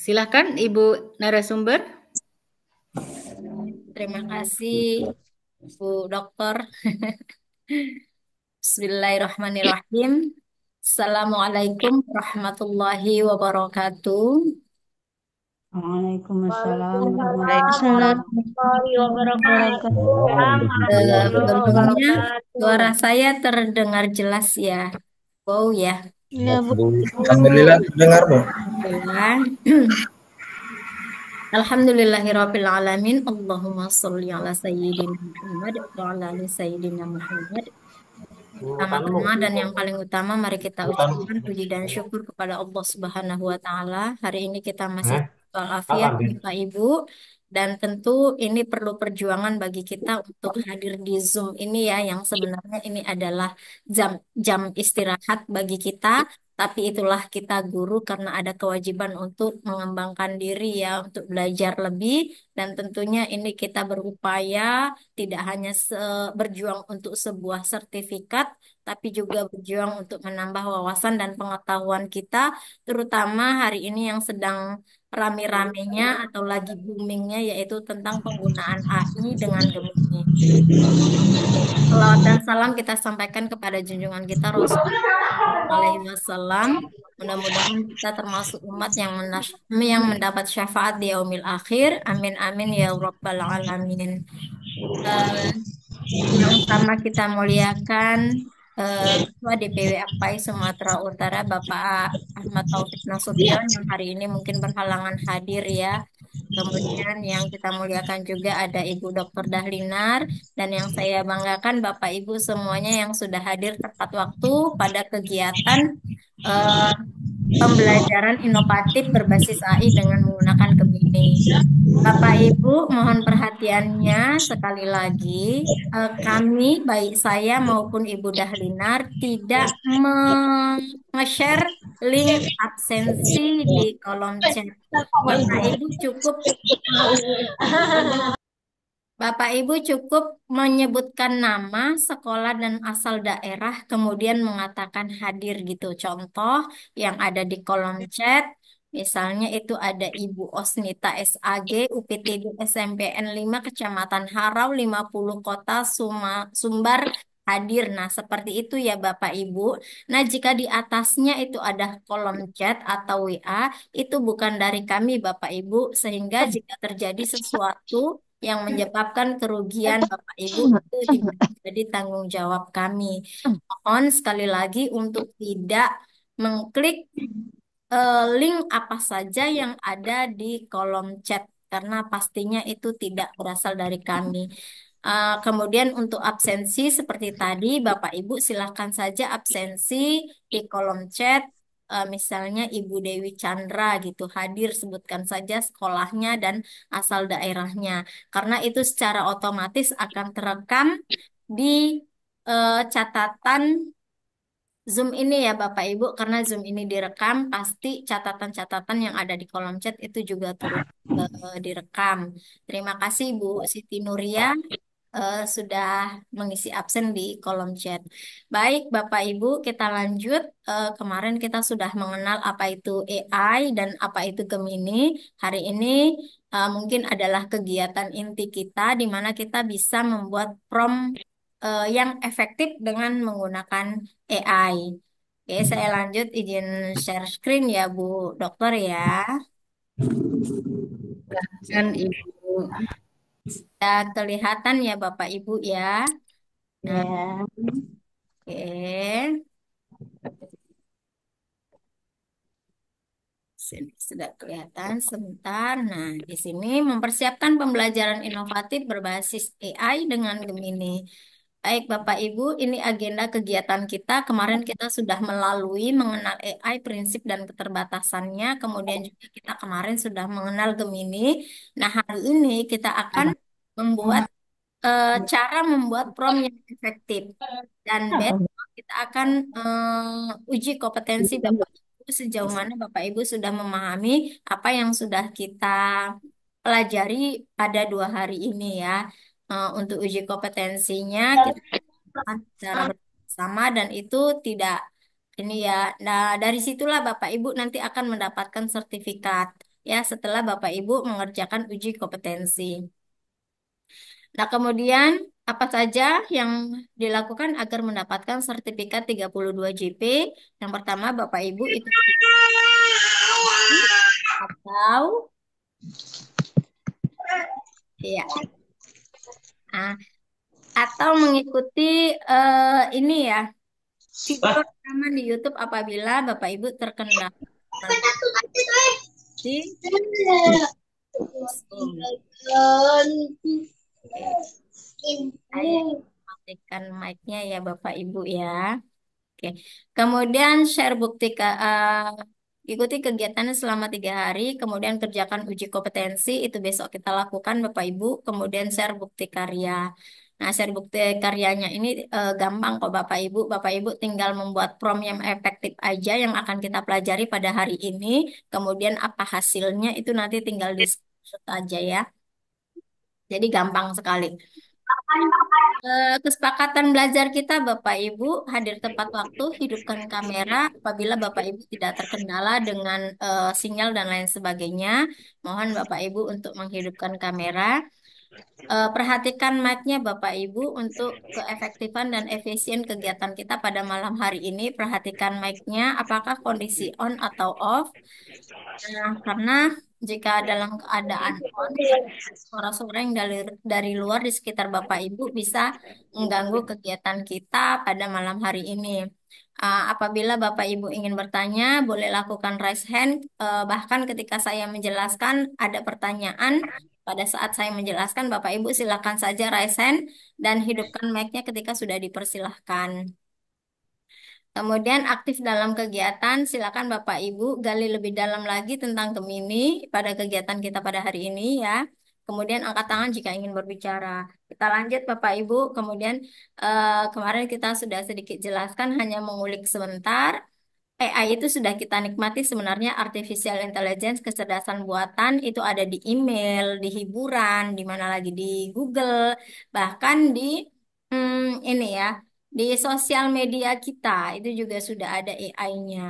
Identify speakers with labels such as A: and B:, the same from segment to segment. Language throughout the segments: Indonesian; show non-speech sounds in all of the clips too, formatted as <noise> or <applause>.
A: Silahkan
B: Ibu narasumber. Terima kasih Bu Dokter. <laughs> Bismillahirrahmanirrahim. Assalamualaikum warahmatullahi wabarakatuh. Waalaikumsalam warahmatullahi wabarakatuh. suara saya terdengar jelas ya. Wow ya. Ya, Bu. Alhamdulillah terdengar, Bu sekalian. <clears throat> Alhamdulillahirabbil alamin. Allahumma sholli ala sayyidina Muhammad wa ala ali sayyidina Muhammad. Pertama-tama dan yang paling utama mari kita ucapkan puji dan syukur kepada Allah Subhanahu wa taala. Hari ini kita masih eh? afiat Bapak Ibu dan tentu ini perlu perjuangan bagi kita untuk hadir di Zoom ini ya yang sebenarnya ini adalah jam jam istirahat bagi kita tapi itulah kita guru karena ada kewajiban untuk mengembangkan diri ya, untuk belajar lebih dan tentunya ini kita berupaya tidak hanya berjuang untuk sebuah sertifikat tapi juga berjuang untuk menambah wawasan dan pengetahuan kita terutama hari ini yang sedang rame-ramenya atau lagi boomingnya yaitu tentang penggunaan AI dengan gemuknya. Selamat dan salam kita sampaikan kepada junjungan kita Rasulullah Alaihi Wasallam. Mudah-mudahan kita termasuk umat yang yang mendapat syafaat di yaumil akhir. Amin amin ya rabbal alamin. Uh, yang sama kita muliakan Eh, Ketua DPW APAI Sumatera Utara Bapak Ahmad Taufik Nasution yang hari ini mungkin berhalangan hadir ya Kemudian yang kita muliakan juga ada Ibu Dr. Dahlinar dan yang saya banggakan Bapak Ibu semuanya yang sudah hadir tepat waktu pada kegiatan uh, pembelajaran inovatif berbasis AI dengan menggunakan Gemini. Bapak Ibu mohon perhatiannya sekali lagi uh, kami baik saya maupun Ibu Dahlinar tidak meng-share link absensi di kolom chat Bapak Ibu cukup Bapak Ibu cukup menyebutkan nama, sekolah dan asal daerah, kemudian mengatakan hadir gitu. Contoh yang ada di kolom chat, misalnya itu ada Ibu Osnita SAG, UPTD SMPN 5, Kecamatan Harau, 50 Kota Suma, Sumbar, hadir. Nah, seperti itu ya Bapak Ibu. Nah, jika di atasnya itu ada kolom chat atau WA, itu bukan dari kami Bapak Ibu, sehingga jika terjadi sesuatu yang menyebabkan kerugian Bapak Ibu itu jadi menjadi tanggung jawab kami. Mohon sekali lagi untuk tidak mengklik uh, link apa saja yang ada di kolom chat karena pastinya itu tidak berasal dari kami. Uh, kemudian untuk absensi seperti tadi Bapak Ibu silahkan saja absensi di kolom chat uh, misalnya Ibu Dewi Chandra gitu hadir sebutkan saja sekolahnya dan asal daerahnya karena itu secara otomatis akan terekam di uh, catatan Zoom ini ya Bapak Ibu karena Zoom ini direkam pasti catatan-catatan yang ada di kolom chat itu juga turut uh, direkam. Terima kasih Bu Siti Nuria uh, sudah mengisi absen di kolom chat. Baik, Bapak Ibu, kita lanjut. Uh, kemarin kita sudah mengenal apa itu AI dan apa itu Gemini. Hari ini uh, mungkin adalah kegiatan inti kita di mana kita bisa membuat prom uh, yang efektif dengan menggunakan AI. Oke, saya lanjut izin share screen ya, Bu Dokter ya.
C: Silakan Ibu.
B: Sudah ya, kelihatan ya Bapak Ibu ya. Nah, Ya. oke. Sini sudah kelihatan sebentar. Nah, di sini mempersiapkan pembelajaran inovatif berbasis AI dengan Gemini. Baik, Bapak Ibu, ini agenda kegiatan kita. Kemarin kita sudah melalui mengenal AI, prinsip dan keterbatasannya. Kemudian juga kita kemarin sudah mengenal Gemini. Nah, hari ini kita akan iya. membuat uh, cara membuat prom yang efektif. Dan iya. besok kita akan uh, uji kompetensi iya. Bapak Ibu sejauh mana Bapak Ibu sudah memahami apa yang sudah kita pelajari pada dua hari ini ya uh, untuk uji kompetensinya iya. kita lakukan secara bersama dan itu tidak ini ya. Nah, dari situlah Bapak Ibu nanti akan mendapatkan sertifikat ya setelah Bapak Ibu mengerjakan uji kompetensi. Nah, kemudian apa saja yang dilakukan agar mendapatkan sertifikat 32 JP? Yang pertama, Bapak Ibu itu atau ya Ah, atau mengikuti uh, ini ya video aman di YouTube apabila Bapak Ibu terkena matikan mic-nya ya Bapak Ibu ya. Oke. Kemudian share bukti ke, uh, Ikuti kegiatannya selama tiga hari, kemudian kerjakan uji kompetensi, itu besok kita lakukan Bapak Ibu, kemudian share bukti karya. Nah, share bukti karyanya ini e, gampang kok Bapak Ibu. Bapak Ibu tinggal membuat prom yang efektif aja yang akan kita pelajari pada hari ini, kemudian apa hasilnya itu nanti tinggal di aja ya. Jadi gampang sekali. Eh, kesepakatan belajar kita, Bapak Ibu, hadir tepat waktu, hidupkan kamera apabila Bapak Ibu tidak terkendala dengan uh, sinyal dan lain sebagainya. Mohon Bapak Ibu untuk menghidupkan kamera uh, perhatikan mic-nya Bapak Ibu untuk keefektifan dan efisien kegiatan kita pada malam hari ini. Perhatikan mic-nya apakah kondisi on atau off. Nah, karena jika dalam keadaan on, suara-suara yang dari, dari luar di sekitar Bapak Ibu bisa mengganggu kegiatan kita pada malam hari ini. Uh, apabila Bapak Ibu ingin bertanya, boleh lakukan raise hand. Uh, bahkan ketika saya menjelaskan ada pertanyaan, pada saat saya menjelaskan, Bapak Ibu silakan saja raise hand dan hidupkan mic-nya ketika sudah dipersilahkan. Kemudian aktif dalam kegiatan, silakan Bapak Ibu gali lebih dalam lagi tentang Gemini pada kegiatan kita pada hari ini ya. Kemudian angkat tangan jika ingin berbicara. Kita lanjut Bapak Ibu, kemudian uh, kemarin kita sudah sedikit jelaskan hanya mengulik sebentar AI itu sudah kita nikmati sebenarnya artificial intelligence, kecerdasan buatan itu ada di email, di hiburan, di mana lagi di Google, bahkan di hmm, ini ya, di sosial media kita itu juga sudah ada AI-nya.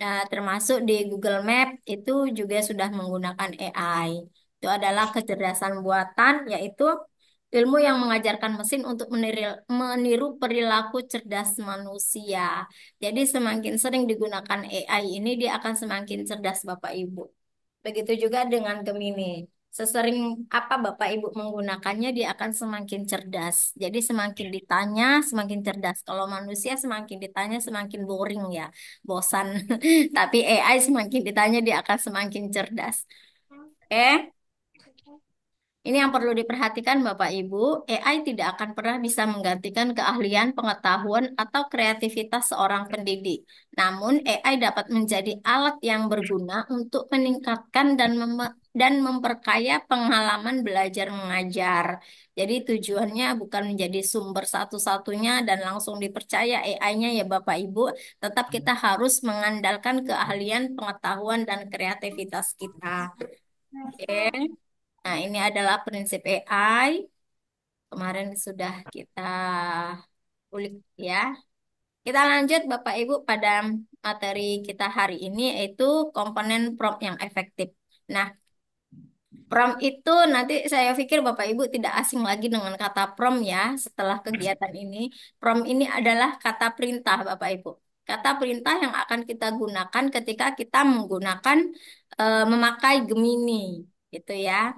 B: Nah, termasuk di Google Map itu juga sudah menggunakan AI. Itu adalah kecerdasan buatan, yaitu ilmu yang mengajarkan mesin untuk meniru, meniru perilaku cerdas manusia. Jadi semakin sering digunakan AI ini dia akan semakin cerdas Bapak Ibu. Begitu juga dengan Gemini. Sesering apa Bapak Ibu menggunakannya dia akan semakin cerdas. Jadi semakin ditanya semakin cerdas. Kalau manusia semakin ditanya semakin boring ya, bosan. <laughs> Tapi AI semakin ditanya dia akan semakin cerdas. Oke. Okay? Ini yang perlu diperhatikan Bapak Ibu, AI tidak akan pernah bisa menggantikan keahlian, pengetahuan, atau kreativitas seorang pendidik. Namun, AI dapat menjadi alat yang berguna untuk meningkatkan dan mem dan memperkaya pengalaman belajar mengajar. Jadi tujuannya bukan menjadi sumber satu-satunya dan langsung dipercaya AI-nya ya Bapak Ibu, tetap kita hmm. harus mengandalkan keahlian, pengetahuan, dan kreativitas kita. Oke. Okay. Nah, ini adalah prinsip AI. Kemarin sudah kita ulik ya. Kita lanjut Bapak Ibu pada materi kita hari ini yaitu komponen prompt yang efektif. Nah, prompt itu nanti saya pikir Bapak Ibu tidak asing lagi dengan kata prompt ya setelah kegiatan ini. Prompt ini adalah kata perintah Bapak Ibu. Kata perintah yang akan kita gunakan ketika kita menggunakan e, memakai Gemini gitu ya.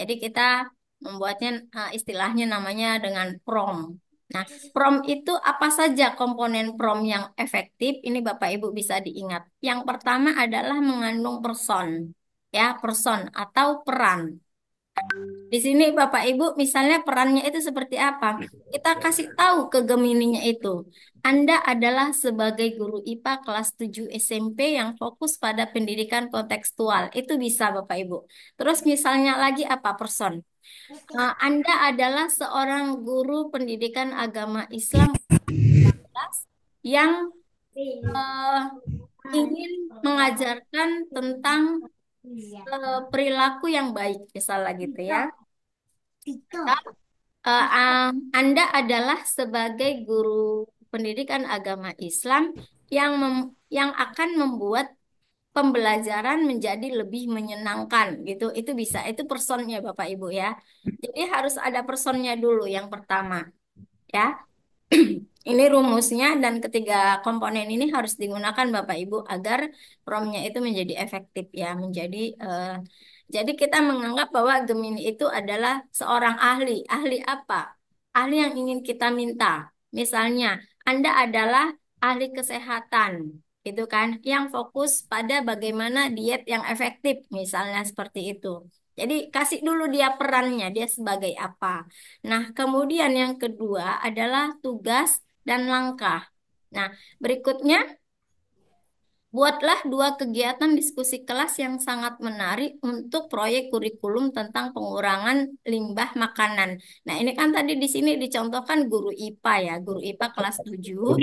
B: Jadi kita membuatnya eh, istilahnya namanya dengan prom. Nah, prom itu apa saja komponen prom yang efektif? Ini Bapak Ibu bisa diingat. Yang pertama adalah mengandung person, ya, person atau peran. Di sini Bapak Ibu misalnya perannya itu seperti apa? Kita kasih tahu ke Gemininya itu. Anda adalah sebagai guru IPA kelas 7 SMP yang fokus pada pendidikan kontekstual. Itu bisa Bapak Ibu. Terus misalnya lagi apa person? Uh, Anda adalah seorang guru pendidikan agama Islam yang
C: uh, ingin
B: mengajarkan tentang
C: Iya. Eh,
B: perilaku yang baik, misalnya gitu ya. Betul. Iya. Nah, eh, Atau, ah, Anda adalah sebagai guru pendidikan agama Islam yang mem- yang akan membuat pembelajaran menjadi lebih menyenangkan gitu. Itu bisa, itu personnya Bapak Ibu ya. Jadi harus ada personnya dulu yang pertama ya. Ini rumusnya dan ketiga komponen ini harus digunakan Bapak Ibu agar promnya itu menjadi efektif ya, menjadi uh, jadi kita menganggap bahwa Gemini itu adalah seorang ahli. Ahli apa? Ahli yang ingin kita minta. Misalnya, Anda adalah ahli kesehatan, itu kan, yang fokus pada bagaimana diet yang efektif, misalnya seperti itu. Jadi kasih dulu dia perannya, dia sebagai apa. Nah, kemudian yang kedua adalah tugas dan langkah. Nah, berikutnya buatlah dua kegiatan diskusi kelas yang sangat menarik untuk proyek kurikulum tentang pengurangan limbah makanan. Nah, ini kan tadi di sini dicontohkan guru IPA ya, guru IPA kelas 7.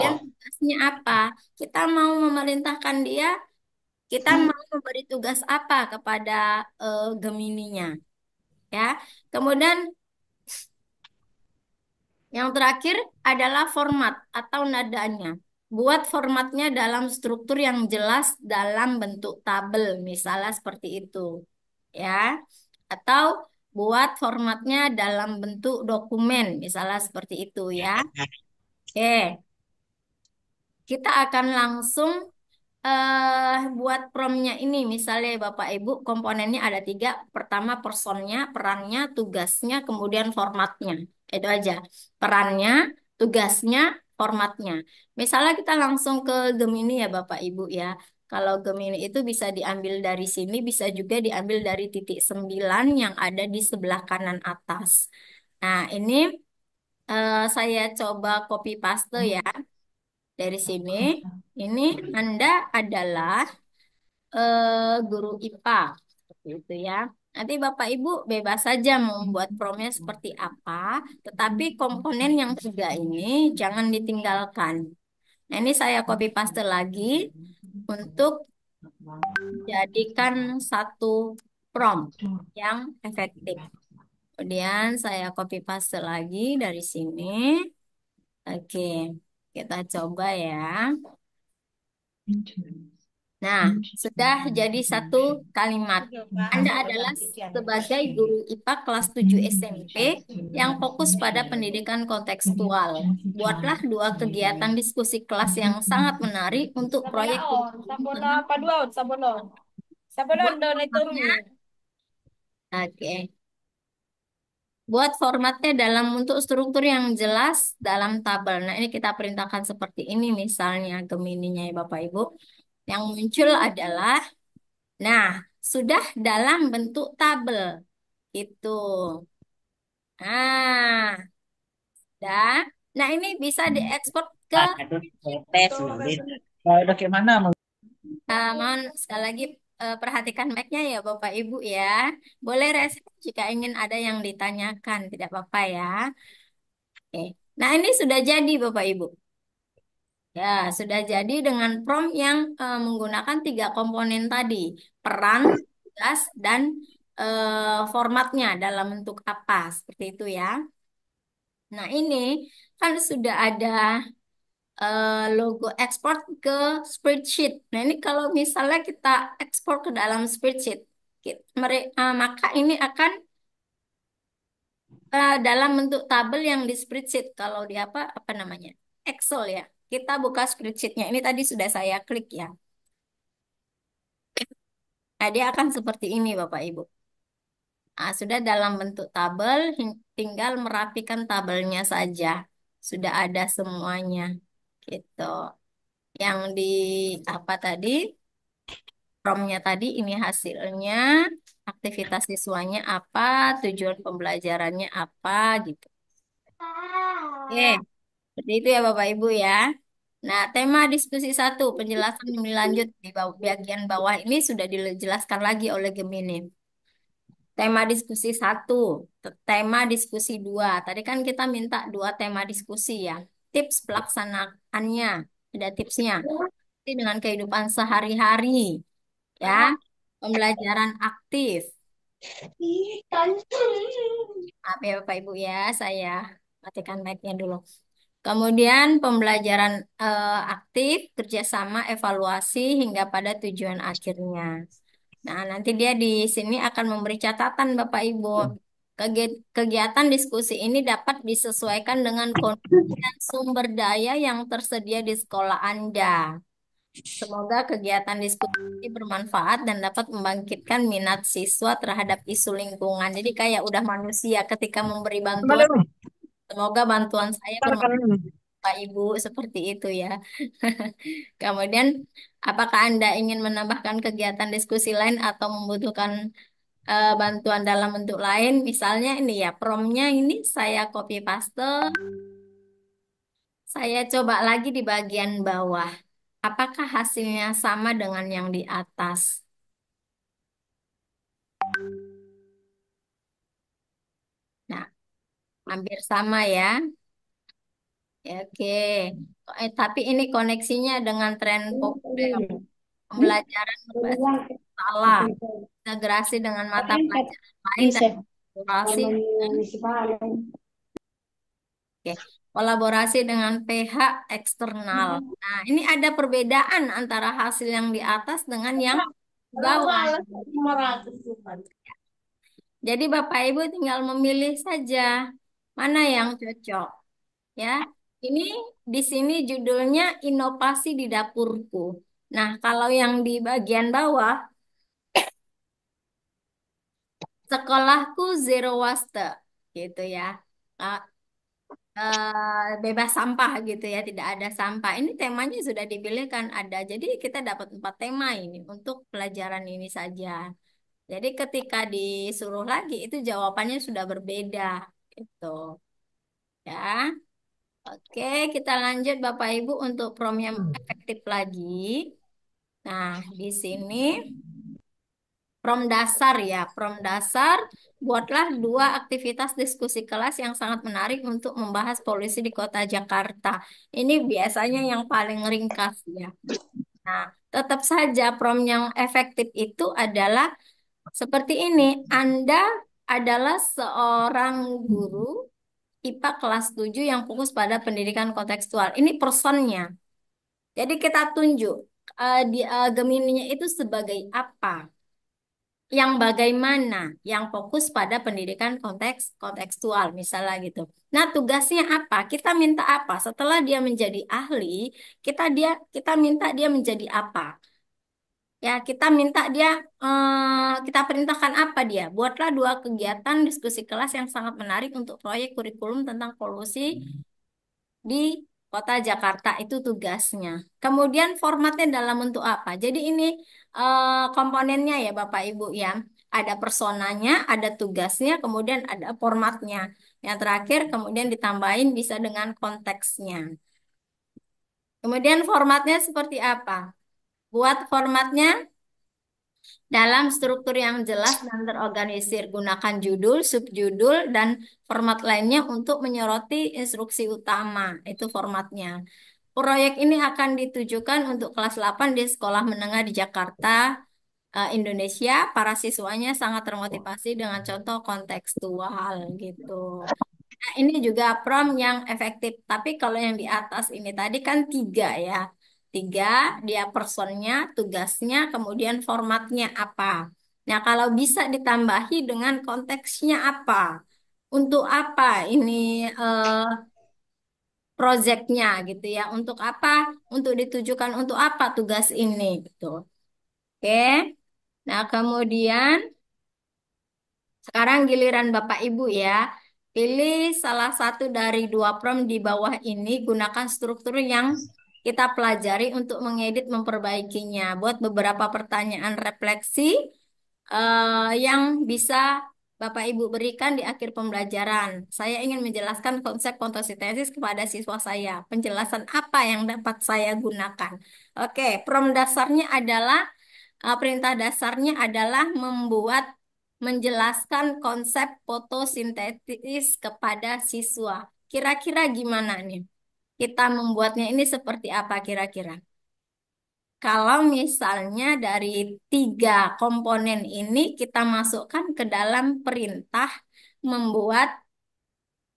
B: Yang tugasnya apa? Kita mau memerintahkan dia kita hmm. mau memberi tugas apa kepada uh, Gemininya? Ya. Kemudian yang terakhir adalah format atau nadanya. Buat formatnya dalam struktur yang jelas dalam bentuk tabel, misalnya seperti itu. Ya. Atau buat formatnya dalam bentuk dokumen, misalnya seperti itu ya. ya. Oke. Kita akan langsung uh, buat promnya ini misalnya Bapak Ibu komponennya ada tiga pertama personnya perannya tugasnya kemudian formatnya itu aja perannya tugasnya formatnya misalnya kita langsung ke Gemini ya Bapak Ibu ya kalau Gemini itu bisa diambil dari sini bisa juga diambil dari titik 9 yang ada di sebelah kanan atas nah ini uh, saya coba copy paste ya hmm. Dari oh, sini, ini Anda adalah uh, guru IPA. Seperti ya. Nanti Bapak Ibu bebas saja membuat promnya seperti apa, tetapi komponen yang tiga ini jangan ditinggalkan. Nah, ini saya copy paste lagi untuk jadikan satu prom yang efektif. Kemudian saya copy paste lagi dari sini. Oke. Okay. Kita coba ya. Nah, sudah jadi satu kalimat. Anda adalah sebagai guru IPA kelas 7 SMP yang fokus pada pendidikan kontekstual. Buatlah dua kegiatan diskusi kelas yang sangat menarik untuk proyek Sabono, paduan, sabono. Sabono, Oke. Buat formatnya dalam untuk struktur yang jelas dalam tabel. Nah, ini kita perintahkan seperti ini misalnya Gemininya ya Bapak Ibu. Yang muncul adalah, nah, sudah dalam bentuk tabel. Itu. Nah, dah. Nah, ini bisa diekspor ke... Aduh, tes, Kalau udah kayak Uh, mohon sekali lagi Eh, perhatikan mic-nya ya Bapak Ibu ya. Boleh reset jika ingin ada yang ditanyakan, tidak apa-apa ya. Oke. Nah, ini sudah jadi Bapak Ibu. Ya, sudah jadi dengan prompt yang uh, menggunakan tiga komponen tadi, peran, tugas, dan uh, formatnya dalam bentuk apa, seperti itu ya. Nah, ini kan sudah ada Eh, logo export ke spreadsheet. Nah, ini kalau misalnya kita export ke dalam spreadsheet, eh, maka ini akan eh, dalam bentuk tabel yang di spreadsheet. Kalau di apa apa namanya? Excel ya. Kita buka spreadsheetnya. Ini tadi sudah saya klik ya. Nah, dia akan seperti ini, Bapak Ibu. Nah, sudah dalam bentuk tabel, tinggal merapikan tabelnya saja. Sudah ada semuanya gitu. Yang di apa tadi? Promnya tadi ini hasilnya, aktivitas siswanya apa, tujuan pembelajarannya apa gitu. Oke, seperti itu ya Bapak Ibu ya. Nah, tema diskusi satu penjelasan lebih lanjut di bagian bawah ini sudah dijelaskan lagi oleh Gemini. Tema diskusi satu, tema diskusi dua. Tadi kan kita minta dua tema diskusi ya tips pelaksanaannya. Ada tipsnya. Jadi dengan kehidupan sehari-hari, ya, pembelajaran aktif. Maaf ya Bapak Ibu ya, saya matikan mic-nya dulu. Kemudian pembelajaran uh, aktif, kerjasama, evaluasi hingga pada tujuan akhirnya. Nah, nanti dia di sini akan memberi catatan Bapak Ibu. Kegiatan diskusi ini dapat disesuaikan dengan kondisi dan sumber daya yang tersedia di sekolah Anda. Semoga kegiatan diskusi ini bermanfaat dan dapat membangkitkan minat siswa terhadap isu lingkungan. Jadi kayak udah manusia ketika memberi bantuan. Semoga bantuan saya bermanfaat. Bapak Ibu seperti itu ya. <laughs> Kemudian, apakah Anda ingin menambahkan kegiatan diskusi lain atau membutuhkan uh, bantuan dalam bentuk lain, misalnya ini ya promnya ini saya copy paste, saya coba lagi di bagian bawah. Apakah hasilnya sama dengan yang di atas? Nah, hampir sama ya. Ya, Oke, Eh, tapi ini koneksinya dengan tren populer hmm. pembelajaran berbasis salah integrasi dengan mata pelajaran lain dan kolaborasi dengan kolaborasi dengan PH eksternal. Hmm. Nah, ini ada perbedaan antara hasil yang di atas dengan yang di bawah. Jadi Bapak Ibu tinggal memilih saja mana yang cocok. Ya, ini di sini judulnya inovasi di dapurku. Nah, kalau yang di bagian bawah sekolahku zero waste gitu ya. Uh, uh, bebas sampah gitu ya, tidak ada sampah. Ini temanya sudah dipilihkan ada. Jadi kita dapat empat tema ini untuk pelajaran ini saja. Jadi ketika disuruh lagi itu jawabannya sudah berbeda gitu. Ya. Oke, kita lanjut Bapak Ibu untuk prom yang hmm. efektif lagi. Nah, di sini Prom dasar ya, prom dasar buatlah dua aktivitas diskusi kelas yang sangat menarik untuk membahas polisi di kota Jakarta. Ini biasanya yang paling ringkas ya. Nah, tetap saja prom yang efektif itu adalah seperti ini. Anda adalah seorang guru IPA kelas 7 yang fokus pada pendidikan kontekstual. Ini personnya. Jadi kita tunjuk uh, di uh, eh, Gemininya itu sebagai apa? yang bagaimana, yang fokus pada pendidikan konteks kontekstual misalnya gitu. Nah, tugasnya apa? Kita minta apa? Setelah dia menjadi ahli, kita dia kita minta dia menjadi apa? Ya, kita minta dia eh, kita perintahkan apa dia? Buatlah dua kegiatan diskusi kelas yang sangat menarik untuk proyek kurikulum tentang polusi di Kota Jakarta itu tugasnya. Kemudian formatnya dalam bentuk apa? Jadi ini uh, komponennya ya Bapak Ibu ya. Ada personanya, ada tugasnya, kemudian ada formatnya. Yang terakhir kemudian ditambahin bisa dengan konteksnya. Kemudian formatnya seperti apa? Buat formatnya dalam struktur yang jelas dan terorganisir. Gunakan judul, subjudul, dan format lainnya untuk menyoroti instruksi utama. Itu formatnya. Proyek ini akan ditujukan untuk kelas 8 di sekolah menengah di Jakarta, eh, Indonesia. Para siswanya sangat termotivasi dengan contoh kontekstual gitu. Nah, ini juga prom yang efektif. Tapi kalau yang di atas ini tadi kan tiga ya. Tiga, dia personnya, tugasnya, kemudian formatnya apa. Nah, kalau bisa ditambahi dengan konteksnya apa. Untuk apa ini eh, proyeknya gitu ya. Untuk apa, untuk ditujukan untuk apa tugas ini gitu. Oke. Nah, kemudian sekarang giliran Bapak Ibu ya. Pilih salah satu dari dua prom di bawah ini, gunakan struktur yang kita pelajari untuk mengedit memperbaikinya. Buat beberapa pertanyaan refleksi uh, yang bisa Bapak Ibu berikan di akhir pembelajaran. Saya ingin menjelaskan konsep fotosintesis kepada siswa saya. Penjelasan apa yang dapat saya gunakan? Oke, prom dasarnya adalah uh, perintah dasarnya adalah membuat menjelaskan konsep fotosintesis kepada siswa. Kira-kira gimana nih? Kita membuatnya ini seperti apa kira-kira? Kalau misalnya dari tiga komponen ini kita masukkan ke dalam perintah membuat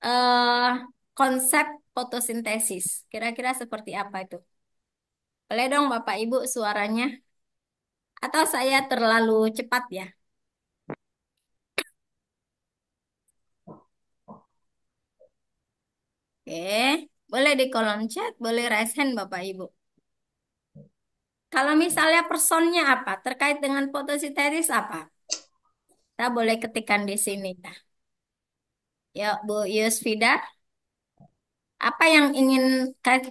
B: uh, konsep fotosintesis. Kira-kira seperti apa itu? Boleh dong Bapak Ibu suaranya? Atau saya terlalu cepat ya? Oke. Boleh di kolom chat, boleh raise hand Bapak Ibu. Kalau misalnya personnya apa? Terkait dengan fotositeris apa? Kita boleh ketikkan di sini. Yuk, ya, Bu Yusfida. Apa yang ingin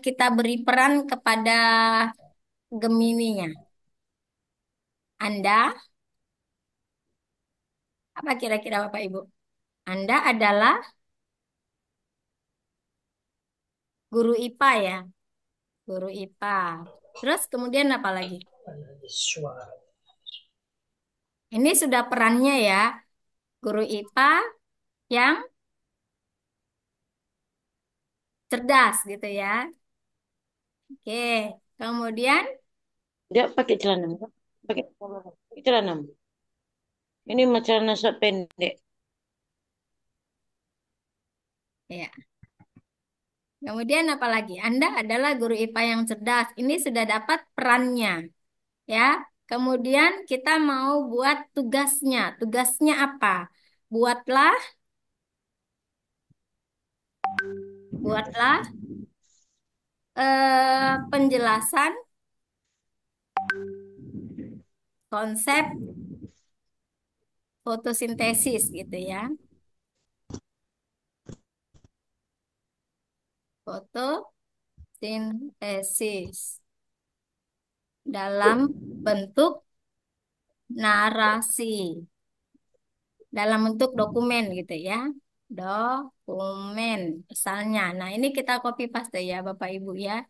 B: kita beri peran kepada Gemininya? Anda? Apa kira-kira Bapak Ibu? Anda adalah guru IPA ya, guru IPA. Terus kemudian apa lagi? Ini sudah perannya ya, guru IPA yang cerdas gitu ya. Oke, kemudian
A: dia pakai celana pakai celana. Ini macam celana pendek. Ya.
B: Kemudian apa lagi? Anda adalah guru IPA yang cerdas. Ini sudah dapat perannya. Ya. Kemudian kita mau buat tugasnya. Tugasnya apa? Buatlah buatlah eh, penjelasan konsep fotosintesis gitu ya. fotosintesis dalam bentuk narasi dalam bentuk dokumen gitu ya dokumen misalnya nah ini kita copy paste ya Bapak Ibu ya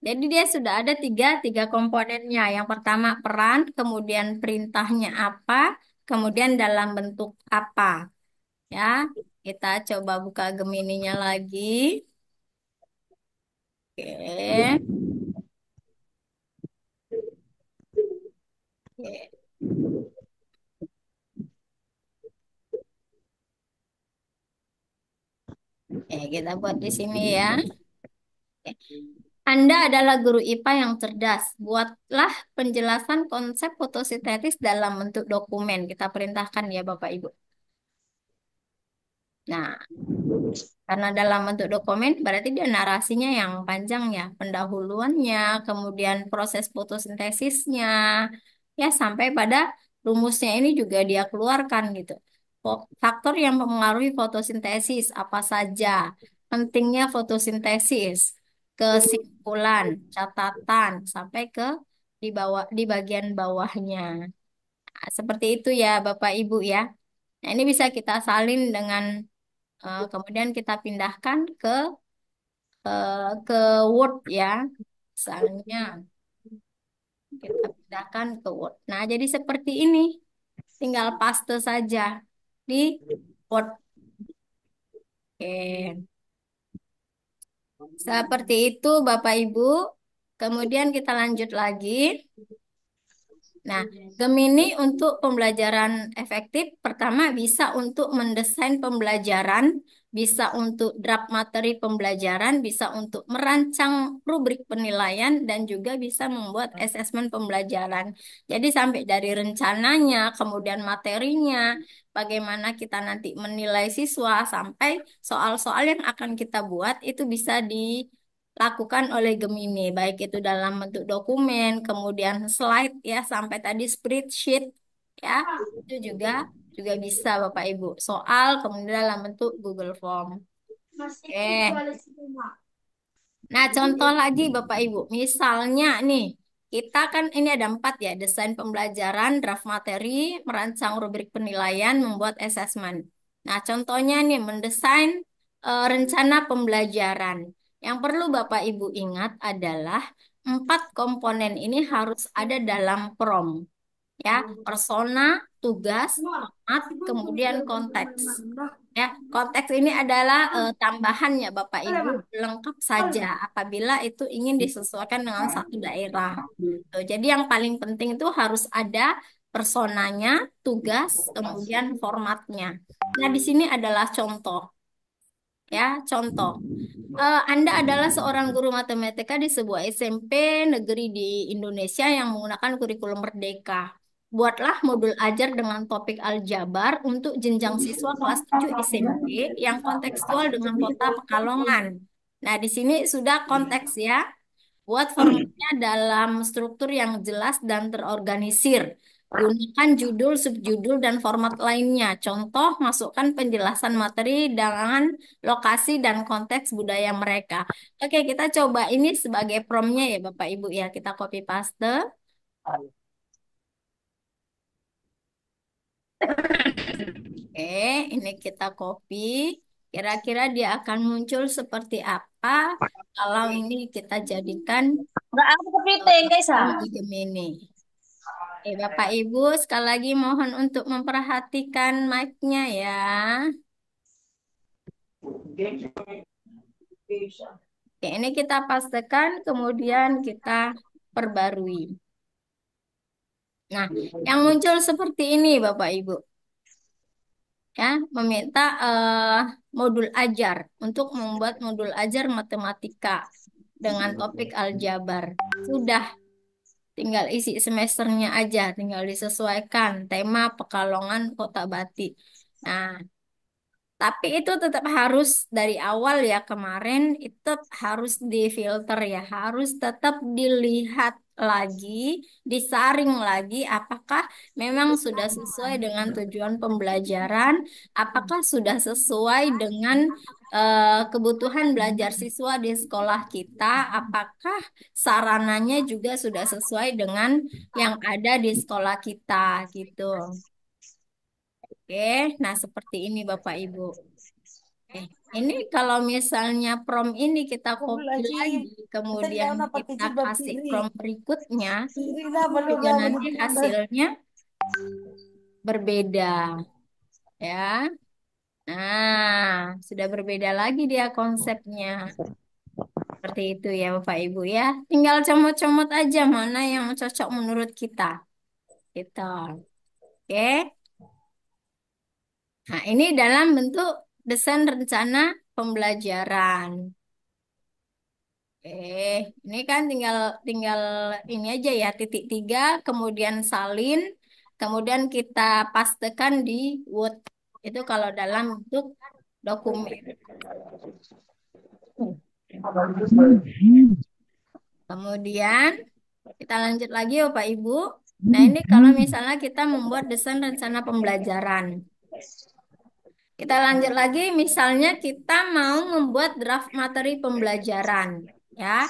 B: jadi dia sudah ada tiga tiga komponennya yang pertama peran kemudian perintahnya apa kemudian dalam bentuk apa ya kita coba buka Gemininya lagi Oke. Oke. Oke, kita buat di sini ya. Oke. Anda adalah guru IPA yang cerdas. Buatlah penjelasan konsep fotosintesis dalam bentuk dokumen. Kita perintahkan ya Bapak Ibu. Nah, karena dalam bentuk dokumen berarti dia narasinya yang panjang ya, pendahuluannya, kemudian proses fotosintesisnya, ya sampai pada rumusnya ini juga dia keluarkan gitu. Faktor yang mempengaruhi fotosintesis apa saja? Pentingnya fotosintesis, kesimpulan, catatan, sampai ke di bawah di bagian bawahnya. Nah, seperti itu ya Bapak Ibu ya. Nah, ini bisa kita salin dengan Eh, iya. kemudian kita pindahkan ke uh, ke Word ya. Misalnya kita pindahkan ke Word. Nah, jadi seperti ini. Tinggal paste saja di Word. Oke. Seperti itu Bapak Ibu. Kemudian kita lanjut lagi. Nah, iya. Gemini untuk pembelajaran efektif pertama bisa untuk mendesain pembelajaran, bisa untuk draft materi pembelajaran, bisa untuk merancang rubrik penilaian dan juga bisa membuat asesmen pembelajaran. Jadi sampai dari rencananya, kemudian materinya, bagaimana kita nanti menilai siswa sampai soal-soal yang akan kita buat itu bisa di lakukan oleh Gemini, baik itu dalam bentuk dokumen, kemudian slide ya sampai tadi spreadsheet ya. Itu juga juga bisa Bapak Ibu. Soal kemudian dalam bentuk Google Form.
A: Oke. Okay.
B: Nah, contoh lagi Bapak Ibu. Misalnya nih, kita kan ini ada empat ya, desain pembelajaran, draft materi, merancang rubrik penilaian, membuat assessment. Nah, contohnya nih, mendesain e, rencana pembelajaran. Yang perlu Bapak Ibu ingat adalah empat komponen ini harus ada dalam prom. Ya, persona, tugas, format, kemudian konteks. Ya, konteks ini adalah uh, tambahannya Bapak Ibu lengkap saja apabila itu ingin disesuaikan dengan satu daerah. Tuh, jadi yang paling penting itu harus ada personanya, tugas, kemudian formatnya. Nah, di sini adalah contoh. Ya, contoh, eh, Anda adalah seorang guru matematika di sebuah SMP negeri di Indonesia yang menggunakan kurikulum merdeka. Buatlah modul ajar dengan topik aljabar untuk jenjang siswa kelas 7 SMP yang kontekstual dengan kota Pekalongan. Nah, di sini sudah konteks ya. Buat formatnya dalam struktur yang jelas dan terorganisir Gunakan judul, subjudul, dan format lainnya. Contoh, masukkan penjelasan materi dengan lokasi dan konteks budaya mereka. Oke, kita coba ini sebagai promnya ya Bapak Ibu ya. Kita copy paste. Oke, ini kita copy. Kira-kira dia akan muncul seperti apa kalau ini kita jadikan Nggak, aku kepiting, guys. Ah. Ini. Eh, Bapak Ibu, sekali lagi mohon untuk memperhatikan mic-nya ya. Oke, ini kita pastikan, kemudian kita perbarui.
A: Nah, yang
B: muncul seperti ini, Bapak Ibu. Ya, meminta uh, modul ajar untuk membuat modul ajar matematika dengan topik aljabar. Sudah tinggal isi semesternya aja, tinggal disesuaikan tema Pekalongan Kota batik. Nah, tapi itu tetap harus dari awal ya kemarin itu harus difilter ya, harus tetap dilihat lagi, disaring lagi apakah memang sudah sesuai dengan tujuan pembelajaran, apakah sudah sesuai dengan Eh, kebutuhan belajar siswa di sekolah kita, apakah sarananya juga sudah sesuai dengan yang ada di sekolah kita gitu. Oke, nah seperti ini Bapak Ibu. Oke. Eh, ini kalau misalnya prom ini kita copy lagi, kemudian kita kasih prom berikutnya, iya, juga nanti hasilnya berbeda. Ya. Nah, sudah berbeda lagi dia konsepnya. Seperti itu ya Bapak Ibu ya. Tinggal comot-comot aja mana yang cocok menurut kita. Kita. Gitu. Oke. Nah, ini dalam bentuk desain rencana pembelajaran. Eh, ini kan tinggal tinggal ini aja ya titik tiga, kemudian salin, kemudian kita pastekan di Word itu kalau dalam bentuk dokumen. Kemudian kita lanjut lagi ya Pak Ibu. Nah ini kalau misalnya kita membuat desain rencana pembelajaran. Kita lanjut lagi misalnya kita mau membuat draft materi pembelajaran ya.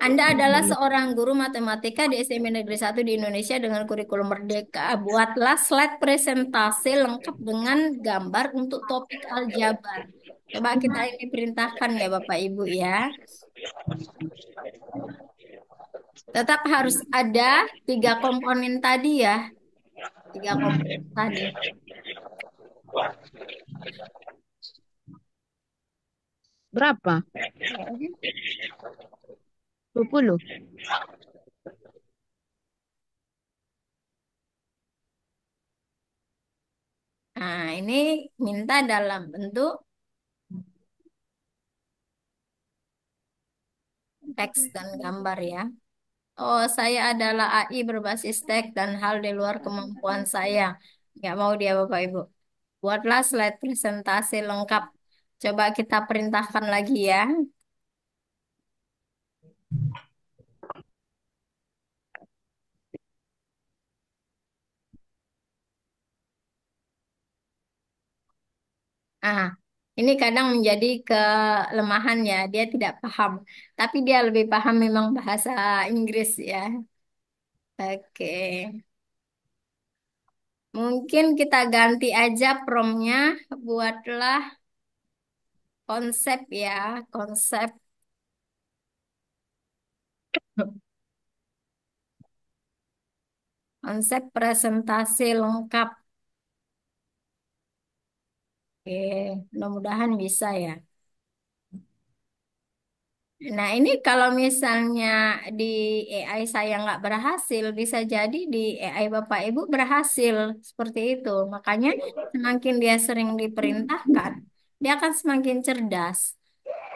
B: Anda iya. adalah seorang guru matematika di SMP Negeri 1 di Indonesia dengan kurikulum merdeka. Buatlah slide presentasi lengkap dengan gambar untuk topik aljabar. Coba kita ini perintahkan ya Bapak Ibu ya. Tetap harus ada tiga komponen tadi ya. Tiga komponen tadi. Berapa? 20. Nah, ini minta dalam bentuk teks dan gambar ya. Oh, saya adalah AI berbasis teks dan hal di luar kemampuan saya. Nggak mau dia Bapak Ibu. Buatlah slide presentasi lengkap. Coba kita perintahkan lagi ya. Ah, ini kadang menjadi kelemahan ya, dia tidak paham. Tapi dia lebih paham memang bahasa Inggris ya. Oke. Mungkin kita ganti aja promnya, buatlah konsep ya, konsep Konsep presentasi lengkap. Oke, mudah-mudahan bisa ya. Nah, ini kalau misalnya di AI saya nggak berhasil, bisa jadi di AI Bapak Ibu berhasil seperti itu. Makanya semakin dia sering diperintahkan, dia akan semakin cerdas.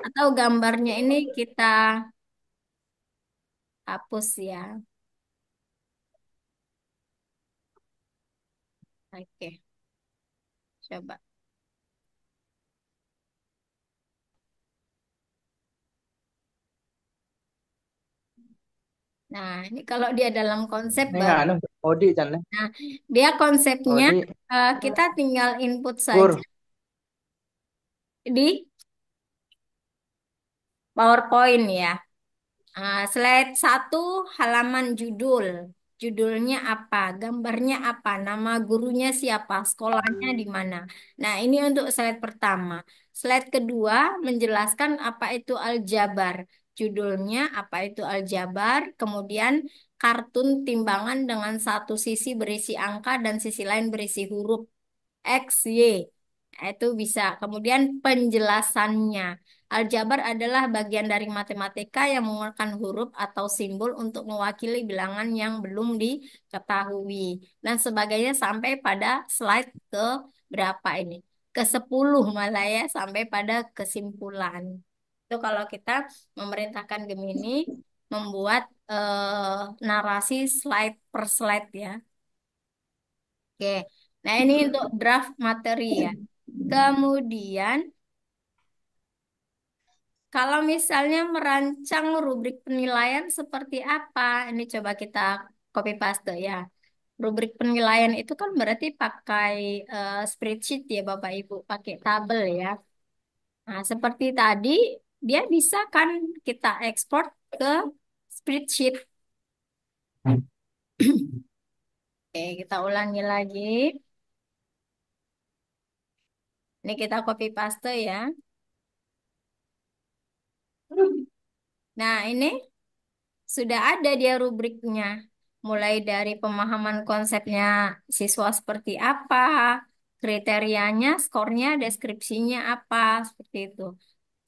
B: Atau gambarnya ini kita hapus ya. Oke. Coba. Nah, ini kalau dia dalam konsep Ini baru.
A: Odi channel. Ya? Nah,
B: dia konsepnya uh, kita tinggal input kur. saja di PowerPoint ya. Uh, slide 1 halaman judul judulnya apa, gambarnya apa, nama gurunya siapa, sekolahnya di mana. Nah, ini untuk slide pertama. Slide kedua menjelaskan apa itu aljabar, judulnya apa itu aljabar, kemudian kartun timbangan dengan satu sisi berisi angka dan sisi lain berisi huruf X, Y. Nah, itu bisa. Kemudian penjelasannya. Aljabar adalah bagian dari matematika yang menggunakan huruf atau simbol untuk mewakili bilangan yang belum diketahui dan sebagainya sampai pada slide ke berapa ini? Ke 10 malah ya sampai pada kesimpulan. Itu kalau kita memerintahkan Gemini membuat eh, narasi slide per slide ya. Oke. Nah, ini untuk draft materi ya. Kemudian kalau misalnya merancang rubrik penilaian seperti apa? Ini coba kita copy paste ya. Rubrik penilaian itu kan berarti pakai uh, spreadsheet ya Bapak Ibu, pakai tabel ya. Nah, seperti tadi dia bisa kan kita ekspor ke spreadsheet. Oke, kita ulangi lagi. Ini kita copy paste ya. Nah, ini sudah ada dia rubriknya. Mulai dari pemahaman konsepnya siswa seperti apa, kriterianya, skornya, deskripsinya apa, seperti itu.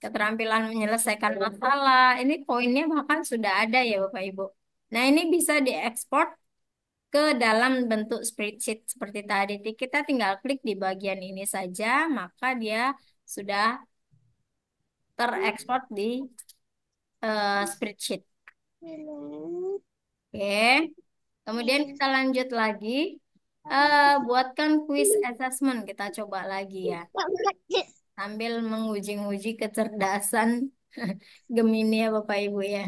B: Keterampilan menyelesaikan masalah, ini poinnya bahkan sudah ada ya Bapak Ibu. Nah, ini bisa diekspor ke dalam bentuk spreadsheet seperti tadi. Kita tinggal klik di bagian ini saja, maka dia sudah terekspor di uh, spreadsheet. Hmm. Oke. Kemudian hmm. kita lanjut lagi. Uh, buatkan quiz assessment. Kita coba lagi ya. Sambil menguji-uji kecerdasan <laughs> Gemini ya Bapak Ibu ya.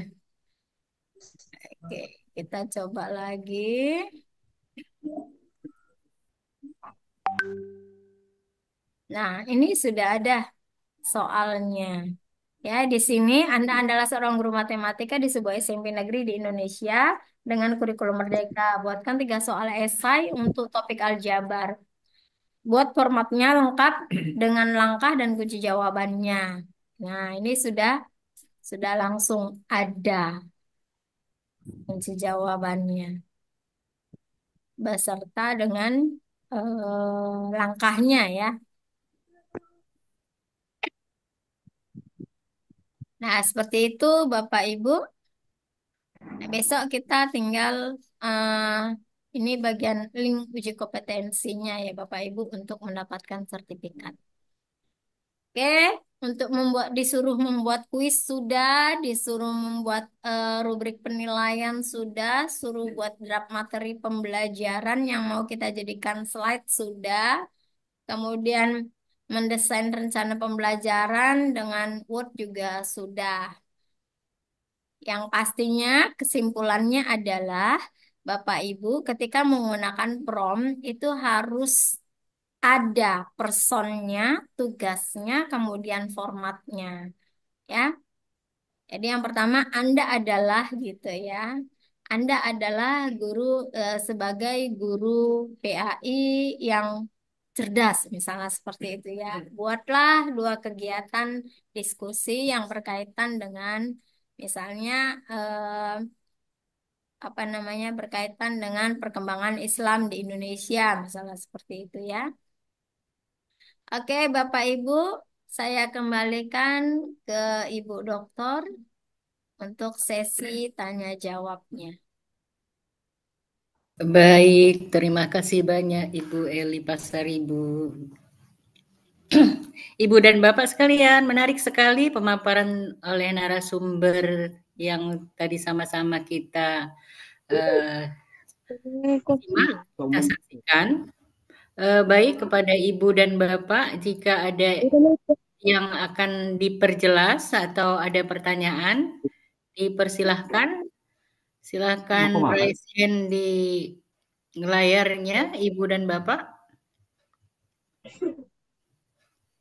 B: Oke, kita coba lagi. Nah, ini sudah ada soalnya. Ya, di sini Anda adalah seorang guru matematika di sebuah SMP negeri di Indonesia dengan kurikulum merdeka. Buatkan tiga soal esai untuk topik aljabar. Buat formatnya lengkap dengan langkah dan kunci jawabannya. Nah, ini sudah sudah langsung ada kunci jawabannya beserta dengan eh, langkahnya ya. Nah, seperti itu Bapak Ibu. Nah, besok kita tinggal uh, ini bagian link uji kompetensinya ya Bapak Ibu untuk mendapatkan sertifikat. Oke, untuk membuat disuruh membuat kuis sudah, disuruh membuat uh, rubrik penilaian sudah, suruh buat draft materi pembelajaran yang mau kita jadikan slide sudah. Kemudian mendesain rencana pembelajaran dengan Word juga sudah. Yang pastinya kesimpulannya adalah Bapak Ibu ketika menggunakan prom itu harus ada personnya, tugasnya, kemudian formatnya. Ya. Jadi yang pertama Anda adalah gitu ya. Anda adalah guru eh, sebagai guru PAI yang cerdas, misalnya seperti itu ya. Hmm. Buatlah dua kegiatan diskusi yang berkaitan dengan misalnya eh, apa namanya berkaitan dengan perkembangan Islam di Indonesia, misalnya seperti itu ya. Oke, Bapak Ibu, saya kembalikan ke Ibu Dokter untuk sesi tanya jawabnya.
A: Baik, terima kasih banyak Ibu Eli Pasaribu. <clears throat> Ibu dan Bapak sekalian, menarik sekali pemaparan oleh narasumber yang tadi sama-sama kita uh, saksikan. Uh, baik kepada Ibu dan Bapak, jika ada yang akan diperjelas atau ada pertanyaan, dipersilahkan Silahkan presiden di layarnya, Ibu dan Bapak.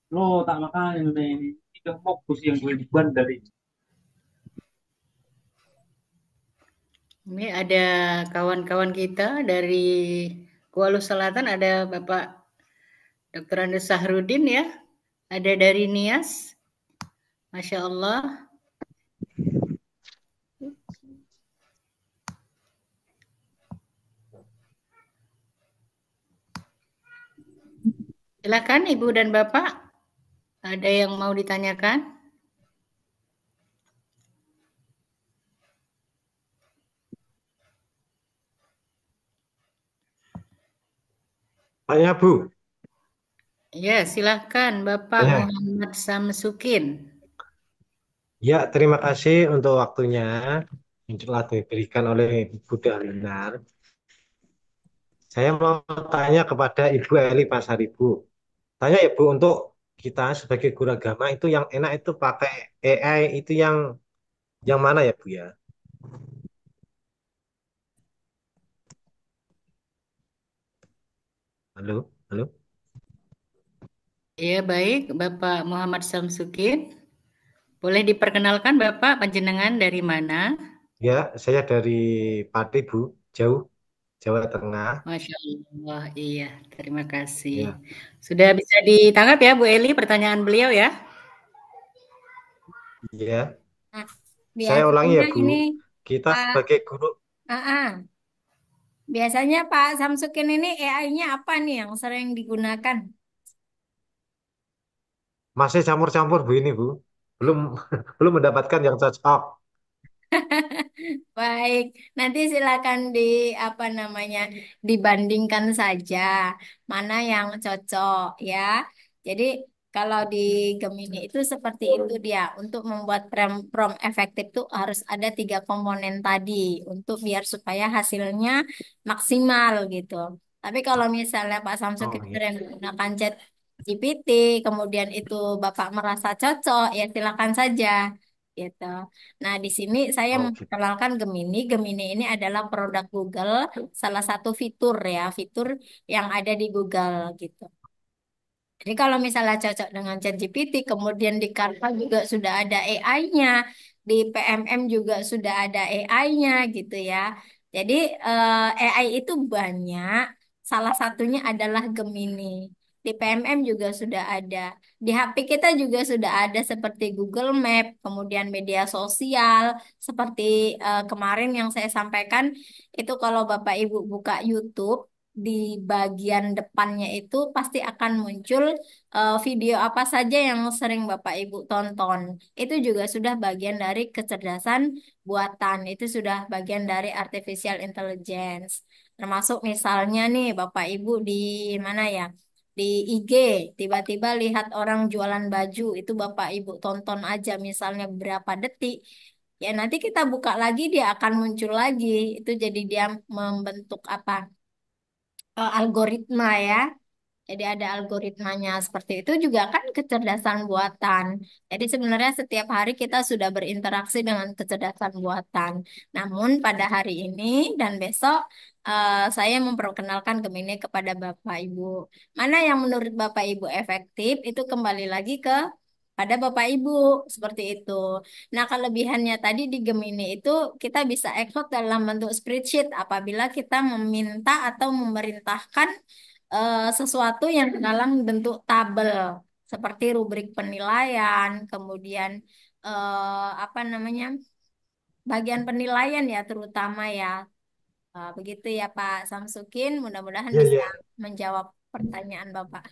D: Lo tak makan ini. Tiga kan fokus yang gue dibuat
C: dari.
A: Ini ada kawan-kawan kita dari Kuala Selatan ada Bapak Dr. Andes Sahrudin ya. Ada dari Nias. Masya Allah. Silakan Ibu dan Bapak, ada yang mau ditanyakan?
D: Tanya Bu.
A: Ya, silakan. Bapak Tanya. Muhammad Samsukin.
D: Ya, terima kasih untuk waktunya yang telah diberikan oleh Ibu Dalinar. Saya mau tanya kepada Ibu Eli Pasaribu. Tanya ya Bu untuk kita sebagai guru agama itu yang enak itu pakai AI itu yang yang mana ya Bu ya?
C: Halo, halo.
A: Iya baik, Bapak Muhammad Samsukin. Boleh diperkenalkan Bapak panjenengan dari mana?
D: Ya, saya dari Pati Bu, jauh. Jawa Tengah.
A: Masya Allah, iya. Terima kasih. Ya. Sudah bisa ditangkap ya Bu Eli pertanyaan beliau ya?
D: Iya.
B: Nah, Saya ulangi ya Bu. Ini,
D: Kita uh, sebagai guru.
B: Uh -uh. Biasanya Pak Samsukin ini AI-nya apa nih yang sering digunakan?
D: Masih campur-campur Bu ini Bu. Belum <laughs> belum mendapatkan yang cocok.
B: <laughs> Baik, nanti silakan di apa namanya dibandingkan saja mana yang cocok ya. Jadi kalau di Gemini itu seperti itu dia. Untuk membuat prom prompt efektif tuh harus ada tiga komponen tadi untuk biar supaya hasilnya maksimal gitu. Tapi kalau misalnya Pak Samsung Oh, itu yang menggunakan chat GPT, kemudian itu Bapak merasa cocok, ya silakan saja gitu. Nah, di sini saya oh, Oke. memperkenalkan Gemini. Gemini ini adalah produk Google, salah satu fitur ya, fitur yang ada di Google gitu. Jadi kalau misalnya cocok dengan ChatGPT, kemudian di Canva juga sudah ada AI-nya, di PMM juga sudah ada AI-nya gitu ya. Jadi eh, AI itu banyak, salah satunya adalah Gemini di PMM juga sudah ada. Di HP kita juga sudah ada seperti Google Map, kemudian media sosial, seperti uh, kemarin yang saya sampaikan itu kalau Bapak Ibu buka YouTube di bagian depannya itu pasti akan muncul uh, video apa saja yang sering Bapak Ibu tonton. Itu juga sudah bagian dari kecerdasan buatan, itu sudah bagian dari artificial intelligence. Termasuk misalnya nih Bapak Ibu di mana ya? di IG tiba-tiba lihat orang jualan baju itu Bapak Ibu tonton aja misalnya berapa detik ya nanti kita buka lagi dia akan muncul lagi itu jadi dia membentuk apa uh, algoritma ya jadi ada algoritmanya seperti itu juga kan kecerdasan buatan. Jadi sebenarnya setiap hari kita sudah berinteraksi dengan kecerdasan buatan. Namun pada hari ini dan besok Uh, saya memperkenalkan Gemini kepada Bapak Ibu. Mana yang menurut Bapak Ibu efektif itu kembali lagi ke pada Bapak Ibu seperti itu. Nah, kelebihannya tadi di Gemini itu kita bisa ekspor dalam bentuk spreadsheet apabila kita meminta atau memerintahkan uh, sesuatu yang dalam bentuk tabel seperti rubrik penilaian, kemudian uh, apa namanya? bagian penilaian ya terutama ya Eh, begitu ya Pak Samsukin, mudah-mudahan Ya, bisa ya. menjawab pertanyaan Bapak.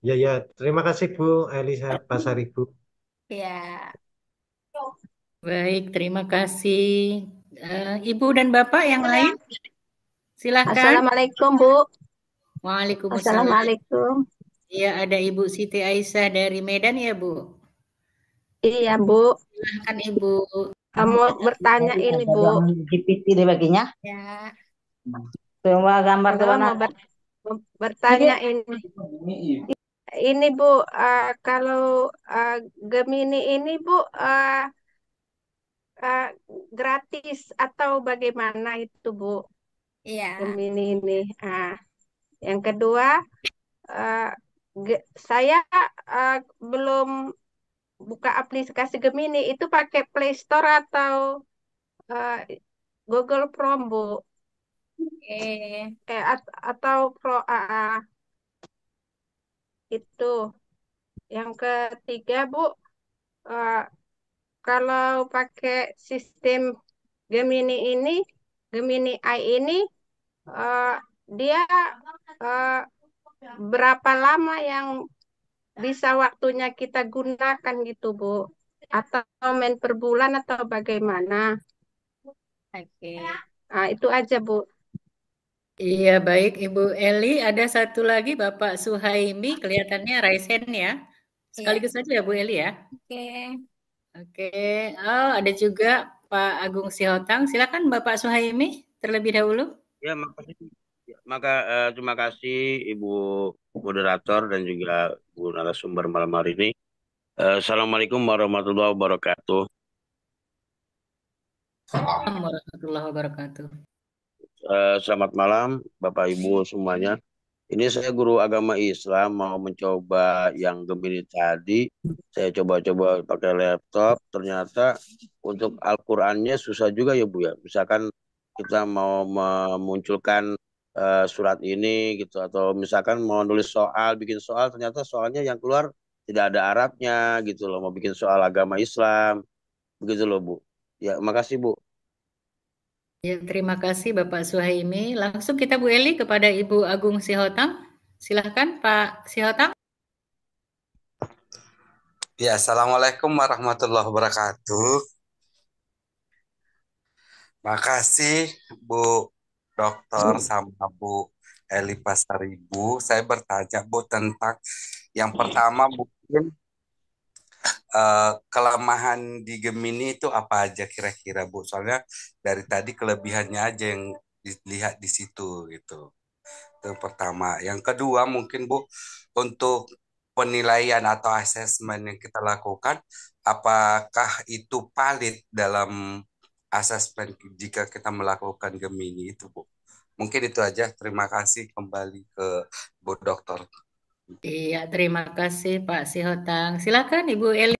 D: Ya, ya. Terima kasih Bu Elisa Pasaribu.
B: Ya,
A: Baik, terima kasih. Uh, Ibu dan Bapak yang lain, silakan. Assalamualaikum Bu. Waalaikumsalam. Assalamualaikum. Iya, ada Ibu Siti Aisyah dari Medan ya, Bu.
B: Iya Bu. Silakan Ibu. Kamu bertanya ini, Bu. GPT dan baginya. Ya.
A: semua gambar tuh mana?
B: bertanya ini. Ini, iya. Bu, uh, kalau uh, Gemini ini, Bu, uh, uh, gratis atau bagaimana itu, Bu? Iya. Gemini ini. Ah. Yang kedua, uh, saya uh, belum buka aplikasi Gemini itu pakai Play Store atau uh, Google Chrome, Bu? Oke. Okay. Eh, at atau Pro AA. Itu. Yang ketiga, Bu, uh, kalau pakai sistem Gemini ini, Gemini AI
A: ini, uh, dia uh, berapa lama
B: yang bisa waktunya kita gunakan gitu Bu atau main per bulan atau bagaimana
A: oke okay.
B: nah, itu aja
A: Bu Iya baik Ibu Eli ada satu lagi Bapak Suhaimi kelihatannya Raisen ya sekaligus saja ya Bu Eli ya oke okay. oke okay. oh ada juga Pak Agung Sihotang silakan Bapak Suhaimi terlebih dahulu ya makasih
D: maka uh, eh, terima kasih Ibu moderator dan juga Bu narasumber malam hari ini. Uh, Assalamualaikum warahmatullahi wabarakatuh.
A: Assalamualaikum warahmatullahi wabarakatuh.
D: Uh, selamat malam Bapak Ibu semuanya. Ini saya guru agama Islam mau mencoba yang Gemini tadi. Saya coba-coba pakai laptop. Ternyata untuk Al-Qur'annya susah juga ya Bu ya. Misalkan kita mau memunculkan Eh, surat ini gitu atau misalkan mau nulis soal bikin soal ternyata soalnya yang keluar tidak ada Arabnya gitu loh mau bikin soal agama Islam begitu loh Bu ya makasih Bu
A: Ya, terima kasih Bapak Suhaimi. Langsung kita Bu Eli kepada Ibu Agung Sihotang. Silahkan Pak Sihotang.
D: Ya, Assalamualaikum warahmatullahi wabarakatuh. Makasih Bu dokter sama Bu Eli Pasaribu, saya bertanya Bu tentang yang hmm. pertama mungkin uh, kelemahan di Gemini itu apa aja kira-kira Bu? Soalnya dari tadi kelebihannya aja yang dilihat di situ gitu. Itu yang pertama. Yang kedua mungkin Bu untuk penilaian atau asesmen yang kita lakukan apakah itu valid dalam asesmen jika kita melakukan Gemini itu, Bu. Mungkin itu aja. Terima kasih kembali ke Bu Dokter.
A: Iya, terima kasih Pak Sihotang. Silakan Ibu Eli.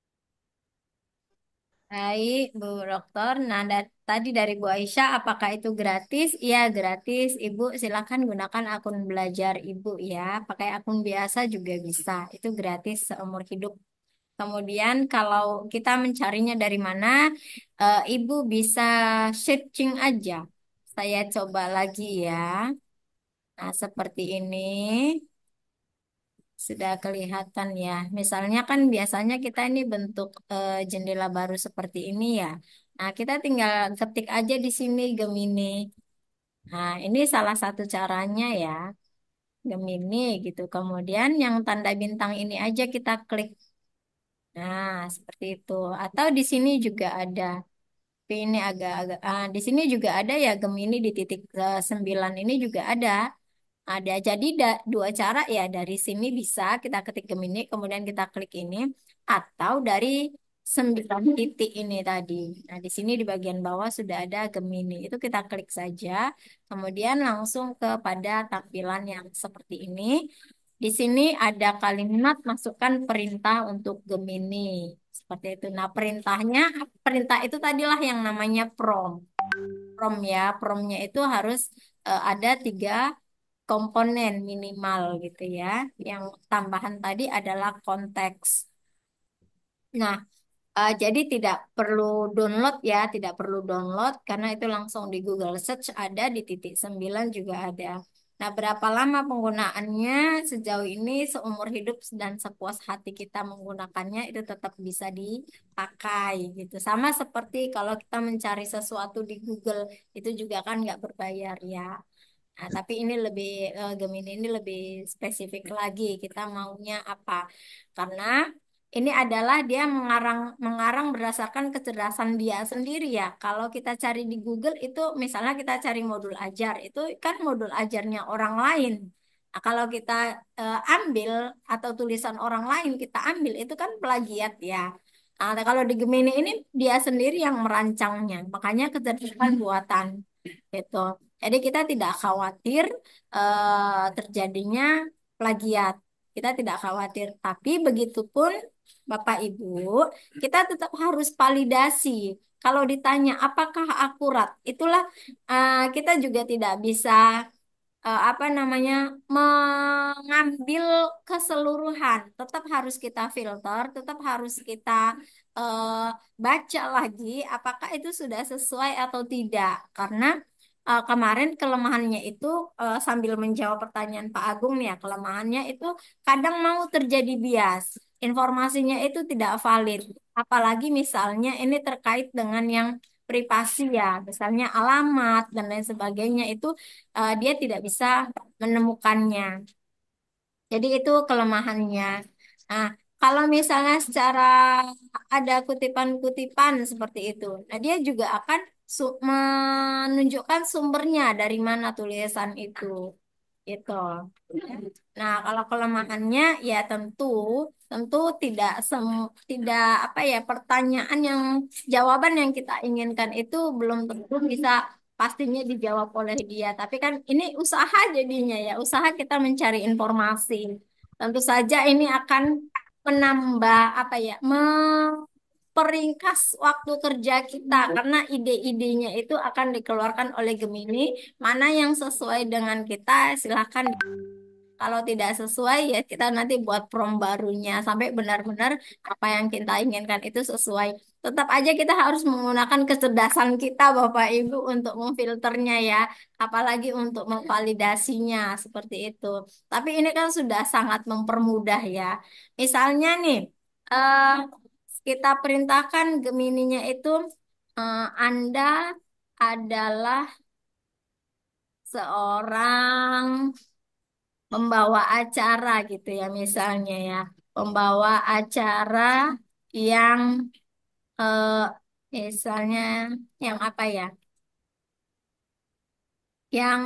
B: Baik, Bu Dokter. Nah, da tadi dari Bu Aisyah, apakah itu gratis? Iya, gratis. Ibu, silakan gunakan akun belajar Ibu ya. Pakai akun biasa juga bisa. Itu gratis seumur hidup. Kemudian kalau kita mencarinya dari mana? Uh, Ibu bisa searching aja. Saya coba lagi ya. Nah, seperti ini sudah kelihatan ya. Misalnya kan biasanya kita ini bentuk uh, jendela baru seperti ini ya. Nah, kita tinggal ketik aja di sini Gemini. Nah, ini salah satu caranya ya. Gemini gitu. Kemudian yang tanda bintang ini aja kita klik. Nah, seperti itu. Atau di sini juga ada ini agak-agak ah, di sini juga ada ya Gemini di titik ke eh, 9 ini juga ada ada jadi da, dua cara ya dari sini bisa kita ketik Gemini kemudian kita klik ini atau dari sembilan titik ini tadi nah di sini di bagian bawah sudah ada Gemini itu kita klik saja kemudian langsung kepada tampilan yang seperti ini di sini ada kalimat masukkan perintah untuk Gemini. Seperti itu. Nah, perintahnya, perintah itu tadilah yang namanya prom. Prom ya, promnya itu harus uh, ada tiga komponen minimal gitu ya. Yang tambahan tadi adalah konteks. Nah, Uh, jadi tidak perlu download ya, tidak perlu download karena itu langsung di Google Search ada di titik 9 juga ada. Nah, berapa lama penggunaannya sejauh ini seumur hidup dan sepuas hati kita menggunakannya itu tetap bisa dipakai gitu. Sama seperti kalau kita mencari sesuatu di Google itu juga kan nggak berbayar ya. Nah, tapi ini lebih eh, Gemini ini lebih spesifik lagi kita maunya apa? Karena ini adalah dia mengarang mengarang berdasarkan kecerdasan dia sendiri ya. Kalau kita cari di Google itu misalnya kita cari modul ajar itu kan modul ajarnya orang lain. Nah, kalau kita uh, ambil atau tulisan orang lain kita ambil itu kan plagiat ya. Nah, kalau di Gemini ini dia sendiri yang merancangnya, makanya kecerdasan mm-hmm. buatan gitu. Jadi kita tidak khawatir uh, terjadinya plagiat kita tidak khawatir. Tapi begitu pun Bapak Ibu, kita tetap harus validasi. Kalau ditanya apakah akurat, itulah uh, kita juga tidak bisa uh, apa namanya mengambil keseluruhan. Tetap harus kita filter, tetap harus kita uh, baca lagi apakah itu sudah sesuai atau tidak. Karena uh, kemarin kelemahannya itu uh, sambil menjawab pertanyaan Pak Agung ya kelemahannya itu kadang mau terjadi bias informasinya itu tidak valid. Apalagi misalnya ini terkait dengan yang privasi ya, misalnya alamat dan lain sebagainya itu uh, dia tidak bisa menemukannya. Jadi itu kelemahannya. Nah, kalau misalnya secara ada kutipan-kutipan seperti itu, nah dia juga akan menunjukkan sumbernya dari mana tulisan itu. itu. Nah, kalau kelemahannya ya tentu tentu tidak sem tidak apa ya pertanyaan yang jawaban yang kita inginkan itu belum tentu bisa pastinya dijawab oleh dia. Tapi kan ini usaha jadinya ya, usaha kita mencari informasi. Tentu saja ini akan menambah apa ya, memperingkas waktu kerja kita iya. karena ide-idenya itu akan dikeluarkan oleh Gemini. Mana yang sesuai dengan kita silahkan kalau tidak sesuai ya kita nanti buat prom barunya sampai benar-benar apa yang kita inginkan itu sesuai. Tetap aja kita harus menggunakan kecerdasan kita Bapak Ibu untuk memfilternya ya, apalagi untuk memvalidasinya seperti itu. Tapi ini kan sudah sangat mempermudah ya. Misalnya nih eh, kita perintahkan Gemininya itu eh, Anda adalah seorang membawa acara gitu ya misalnya ya membawa acara yang eh, misalnya yang apa ya yang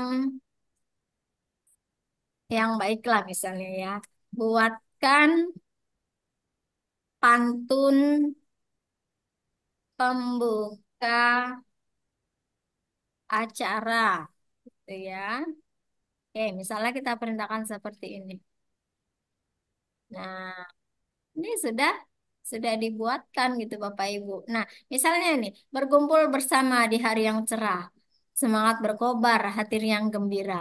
B: yang baiklah misalnya ya buatkan pantun pembuka acara gitu ya Oke, misalnya kita perintahkan seperti ini. Nah, ini sudah sudah dibuatkan gitu Bapak Ibu. Nah, misalnya nih, berkumpul bersama di hari yang cerah, semangat berkobar, hati yang gembira.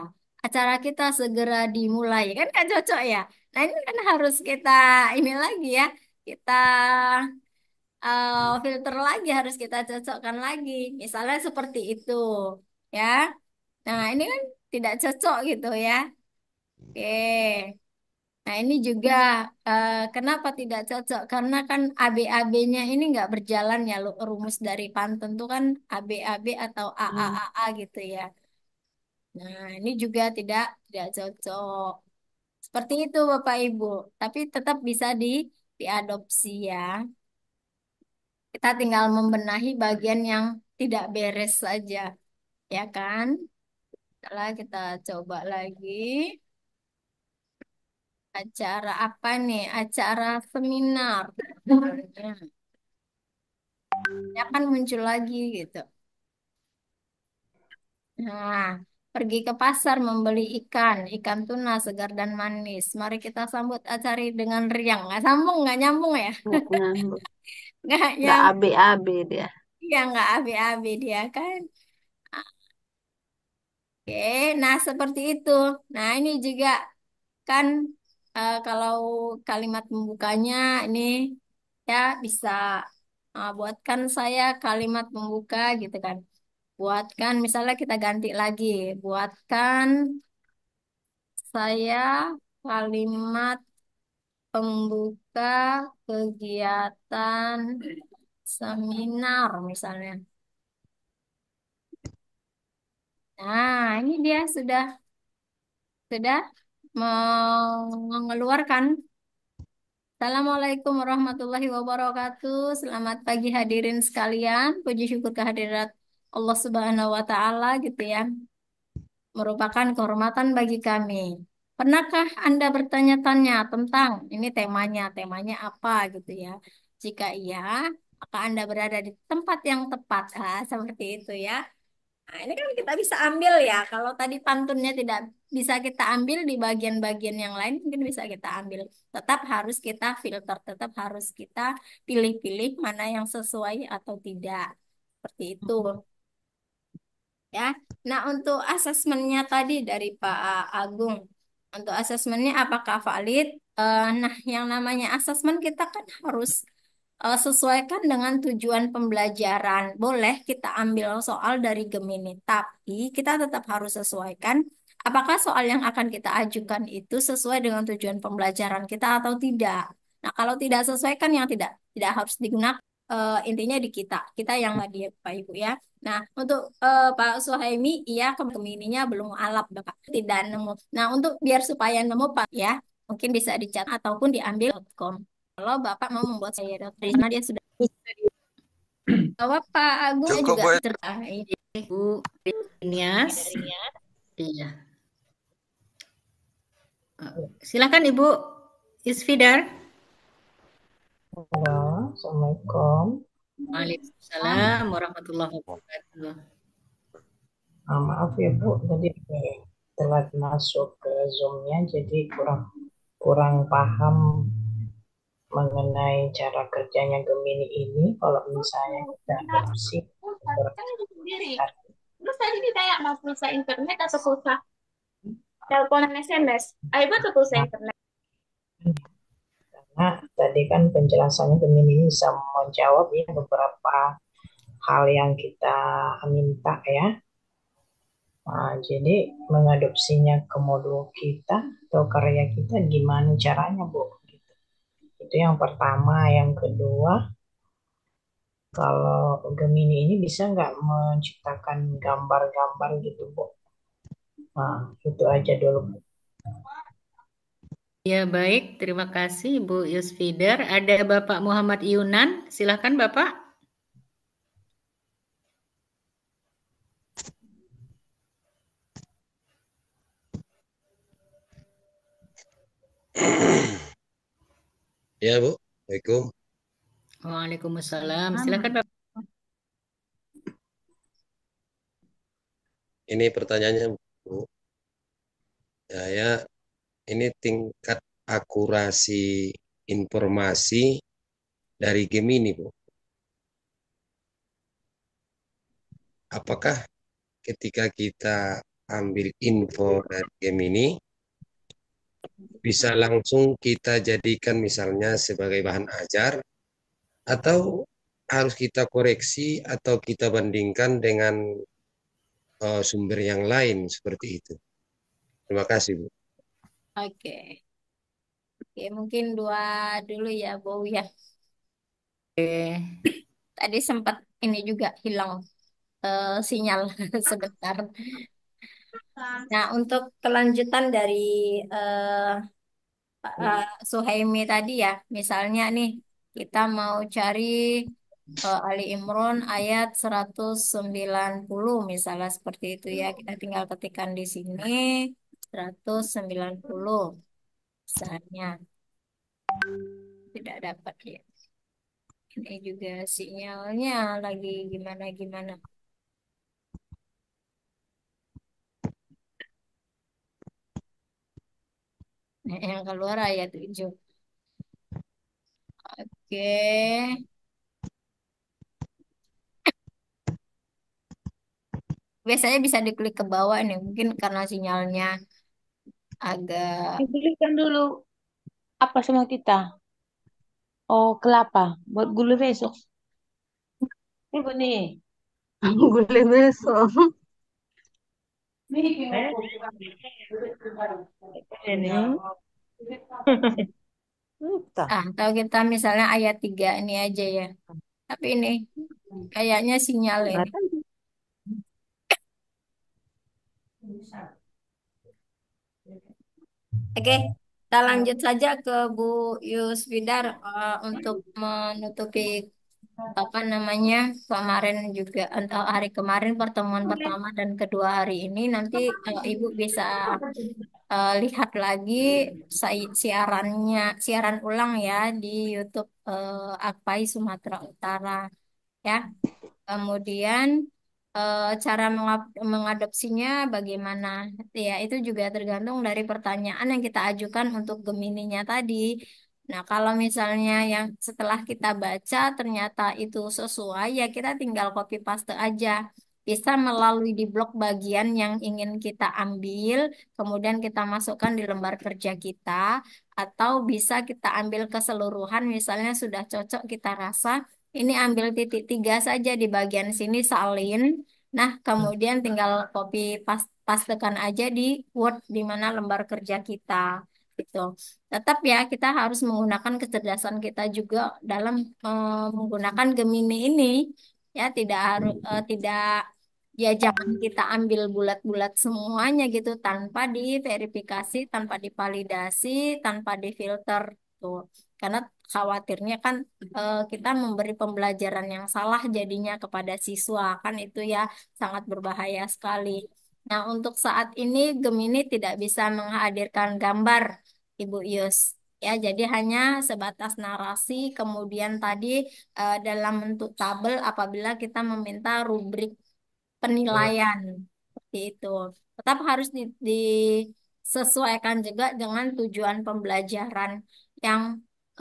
B: Acara kita segera dimulai. Kan kan cocok ya? Nah, ini kan harus kita ini lagi ya. Kita uh, filter lagi harus kita cocokkan lagi. Misalnya seperti itu, ya. Nah, ini kan tidak cocok gitu ya. Oke. Nah, ini juga uh, kenapa tidak cocok? Karena kan ABAB-nya ini nggak berjalan ya lu- rumus dari pantun tuh kan ABAB atau aa AAAA hmm. gitu ya. Nah, ini juga tidak tidak cocok. Seperti itu Bapak Ibu, tapi tetap bisa di diadopsi ya. Kita tinggal membenahi bagian yang tidak beres saja, ya kan? Baiklah, kita coba lagi acara apa nih acara seminar ya akan muncul lagi gitu nah pergi ke pasar membeli ikan ikan tuna segar dan manis mari kita sambut acara dengan riang nggak sambung nggak nyambung ya nggak nyambung <laughs> nggak nyambung nggak abe-abe dia Iya nggak abe-abe dia kan Oke, nah seperti itu. Nah, ini juga kan eh, kalau kalimat pembukanya ini ya bisa eh, buatkan saya kalimat pembuka gitu kan. Buatkan misalnya kita ganti lagi, buatkan saya kalimat pembuka kegiatan seminar misalnya. Nah, ini dia sudah sudah mengeluarkan. Assalamualaikum warahmatullahi wabarakatuh. Selamat pagi hadirin sekalian. Puji syukur kehadirat Allah Subhanahu wa taala gitu ya. Merupakan kehormatan bagi kami. Pernahkah Anda bertanya-tanya tentang ini temanya, temanya apa gitu ya? Jika iya, maka Anda berada di tempat yang tepat. Ha, ah, seperti itu ya. Nah, ini kan kita bisa ambil ya. Kalau tadi pantunnya tidak bisa kita ambil di bagian-bagian yang lain, mungkin bisa kita ambil. Tetap harus kita filter, tetap harus kita pilih-pilih mana yang sesuai atau tidak. Seperti itu. Ya. Nah, untuk asesmennya tadi dari Pak Agung. Untuk asesmennya apakah valid? Eh, nah, yang namanya asesmen kita kan harus Eh, sesuaikan dengan tujuan pembelajaran. Boleh kita ambil soal dari Gemini, tapi kita tetap harus sesuaikan apakah soal yang akan kita ajukan itu sesuai dengan tujuan pembelajaran kita atau tidak. Nah, kalau tidak sesuaikan yang tidak tidak harus digunakan uh, intinya di kita, kita yang media Pak Ibu ya. Nah, untuk uh, Pak Suhaimi, iya kemininya belum alap Bapak, tidak nemu. Nah, untuk biar supaya nemu Pak ya, mungkin bisa dicat ataupun diambil kalau Bapak mau membuat saya dokter karena dia sudah jawab Pak Agung Cukup juga cerita Ibu iya, Nias.
A: Iya. Silakan Ibu Isfidar. Halo, Assalamualaikum. Waalaikumsalam warahmatullahi wabarakatuh. Ah, maaf ya Bu, tadi telat masuk ke Zoom-nya jadi kurang kurang paham mengenai cara kerjanya Gemini ini kalau misalnya kita adopsi terus tadi ditanya mau pulsa internet atau pulsa teleponan SMS Ayo buat pulsa internet karena tadi kan penjelasannya Gemini ini bisa menjawab ya beberapa hal yang kita minta ya Nah, jadi mengadopsinya ke modul kita atau karya kita gimana caranya, Bu? Itu yang pertama. Yang kedua, kalau Gemini ini bisa nggak menciptakan gambar-gambar gitu, Bu? Nah, itu aja dulu, Bu. Ya, baik. Terima kasih, Bu Yusfider. Ada Bapak Muhammad Yunan. silahkan Bapak.
D: <clears throat> Ya, Bu.
A: Waalaikumsalam. Silakan, Bapak.
D: Ini pertanyaannya, Bu. Saya ini tingkat akurasi informasi dari game ini Bu. Apakah ketika kita ambil info dari game ini? bisa langsung kita jadikan misalnya sebagai bahan ajar atau harus kita koreksi atau kita bandingkan dengan uh, sumber yang lain seperti itu. Terima kasih, Bu. Oke.
B: Okay. Oke, mungkin dua dulu ya, Bu ya. Oke. Okay. Tadi sempat ini juga hilang uh, sinyal <laughs> sebentar. Nah, untuk kelanjutan dari uh, uh, Suhaimi tadi ya, misalnya nih kita mau cari uh, Ali Imron ayat 190 misalnya seperti itu ya. Kita tinggal ketikkan di sini 190 misalnya. Tidak dapat ya. Ini juga sinyalnya lagi gimana-gimana. yang keluar ayat 7 oke biasanya bisa diklik ke bawah nih mungkin karena sinyalnya agak
A: diklikkan dulu apa sama kita oh kelapa buat gulai besok ini nih <laughs> gulai besok Eh?
B: Atau ah, kita misalnya ayat 3 ini aja ya. Tapi ini
A: kayaknya sinyal ini.
B: Oke, kita lanjut saja ke Bu Yuswidar uh, eh, untuk menutupi apa namanya kemarin juga atau hari kemarin pertemuan pertama dan kedua hari ini nanti kalau eh, ibu bisa uh, lihat lagi siarannya siaran ulang ya di YouTube uh, eh, Akpai Sumatera Utara ya kemudian uh, cara mengadopsinya bagaimana ya itu juga tergantung dari pertanyaan yang kita ajukan untuk Gemininya tadi Nah, kalau misalnya yang setelah kita baca ternyata itu sesuai, ya kita tinggal copy paste aja. Bisa melalui di blok bagian yang ingin kita ambil, kemudian kita masukkan di lembar kerja kita, atau bisa kita ambil keseluruhan, misalnya sudah cocok kita rasa, ini ambil titik tiga saja di bagian sini salin. Nah, kemudian tinggal copy paste, pastekan aja di Word di mana lembar kerja kita gitu. Tetap ya kita harus menggunakan kecerdasan kita juga dalam uh, menggunakan Gemini ini ya tidak harus uh, tidak ya jangan kita ambil bulat-bulat semuanya gitu tanpa diverifikasi, tanpa divalidasi, tanpa difilter tuh. Karena khawatirnya kan uh, kita memberi pembelajaran yang salah jadinya kepada siswa kan itu ya sangat berbahaya sekali. Nah, untuk saat ini Gemini tidak bisa menghadirkan gambar Ibu Yus. Ya, jadi hanya sebatas narasi, kemudian tadi uh, dalam bentuk tabel apabila kita meminta rubrik iya. penilaian seperti itu. Tetap harus di- disesuaikan juga dengan tujuan pembelajaran yang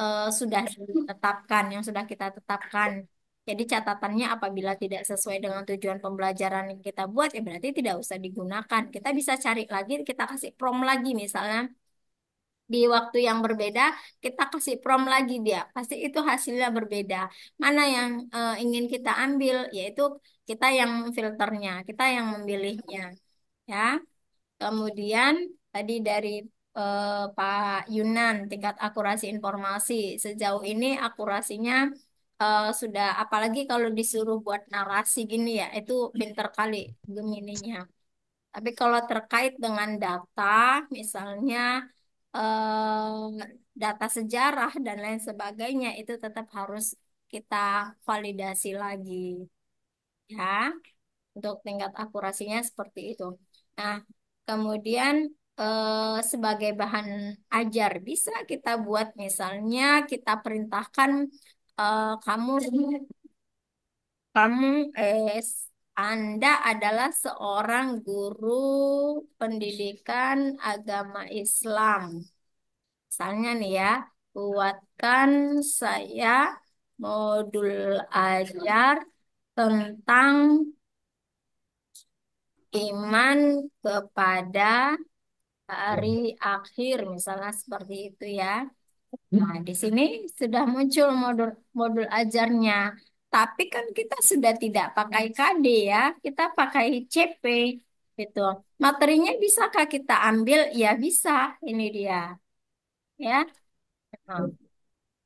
B: uh, sudah ditetapkan, yang sudah kita tetapkan. Jadi catatannya apabila tidak sesuai dengan tujuan pembelajaran yang kita buat, ya berarti tidak usah digunakan. Kita bisa cari lagi, kita kasih prom lagi misalnya di waktu yang berbeda kita kasih prom lagi dia pasti itu hasilnya berbeda mana yang uh, ingin kita ambil yaitu kita yang filternya kita yang memilihnya ya kemudian tadi dari uh, Pak Yunan tingkat akurasi informasi sejauh ini akurasinya uh, sudah apalagi kalau disuruh buat narasi gini ya itu pinter kali gemininya tapi kalau terkait dengan data misalnya eh, data sejarah dan lain sebagainya itu tetap harus kita validasi lagi ya untuk tingkat akurasinya seperti itu. Nah, kemudian eh, sebagai bahan ajar bisa kita buat misalnya kita perintahkan eh, kamu kamu eh, anda adalah seorang guru pendidikan agama Islam. Misalnya nih ya, buatkan saya modul ajar tentang iman kepada hari akhir, misalnya seperti itu ya. Nah, di sini sudah muncul modul modul ajarnya. Tapi kan kita sudah tidak pakai KD ya, kita pakai CP gitu. Materinya bisakah kita ambil? Ya bisa, ini dia. Ya. Hmm.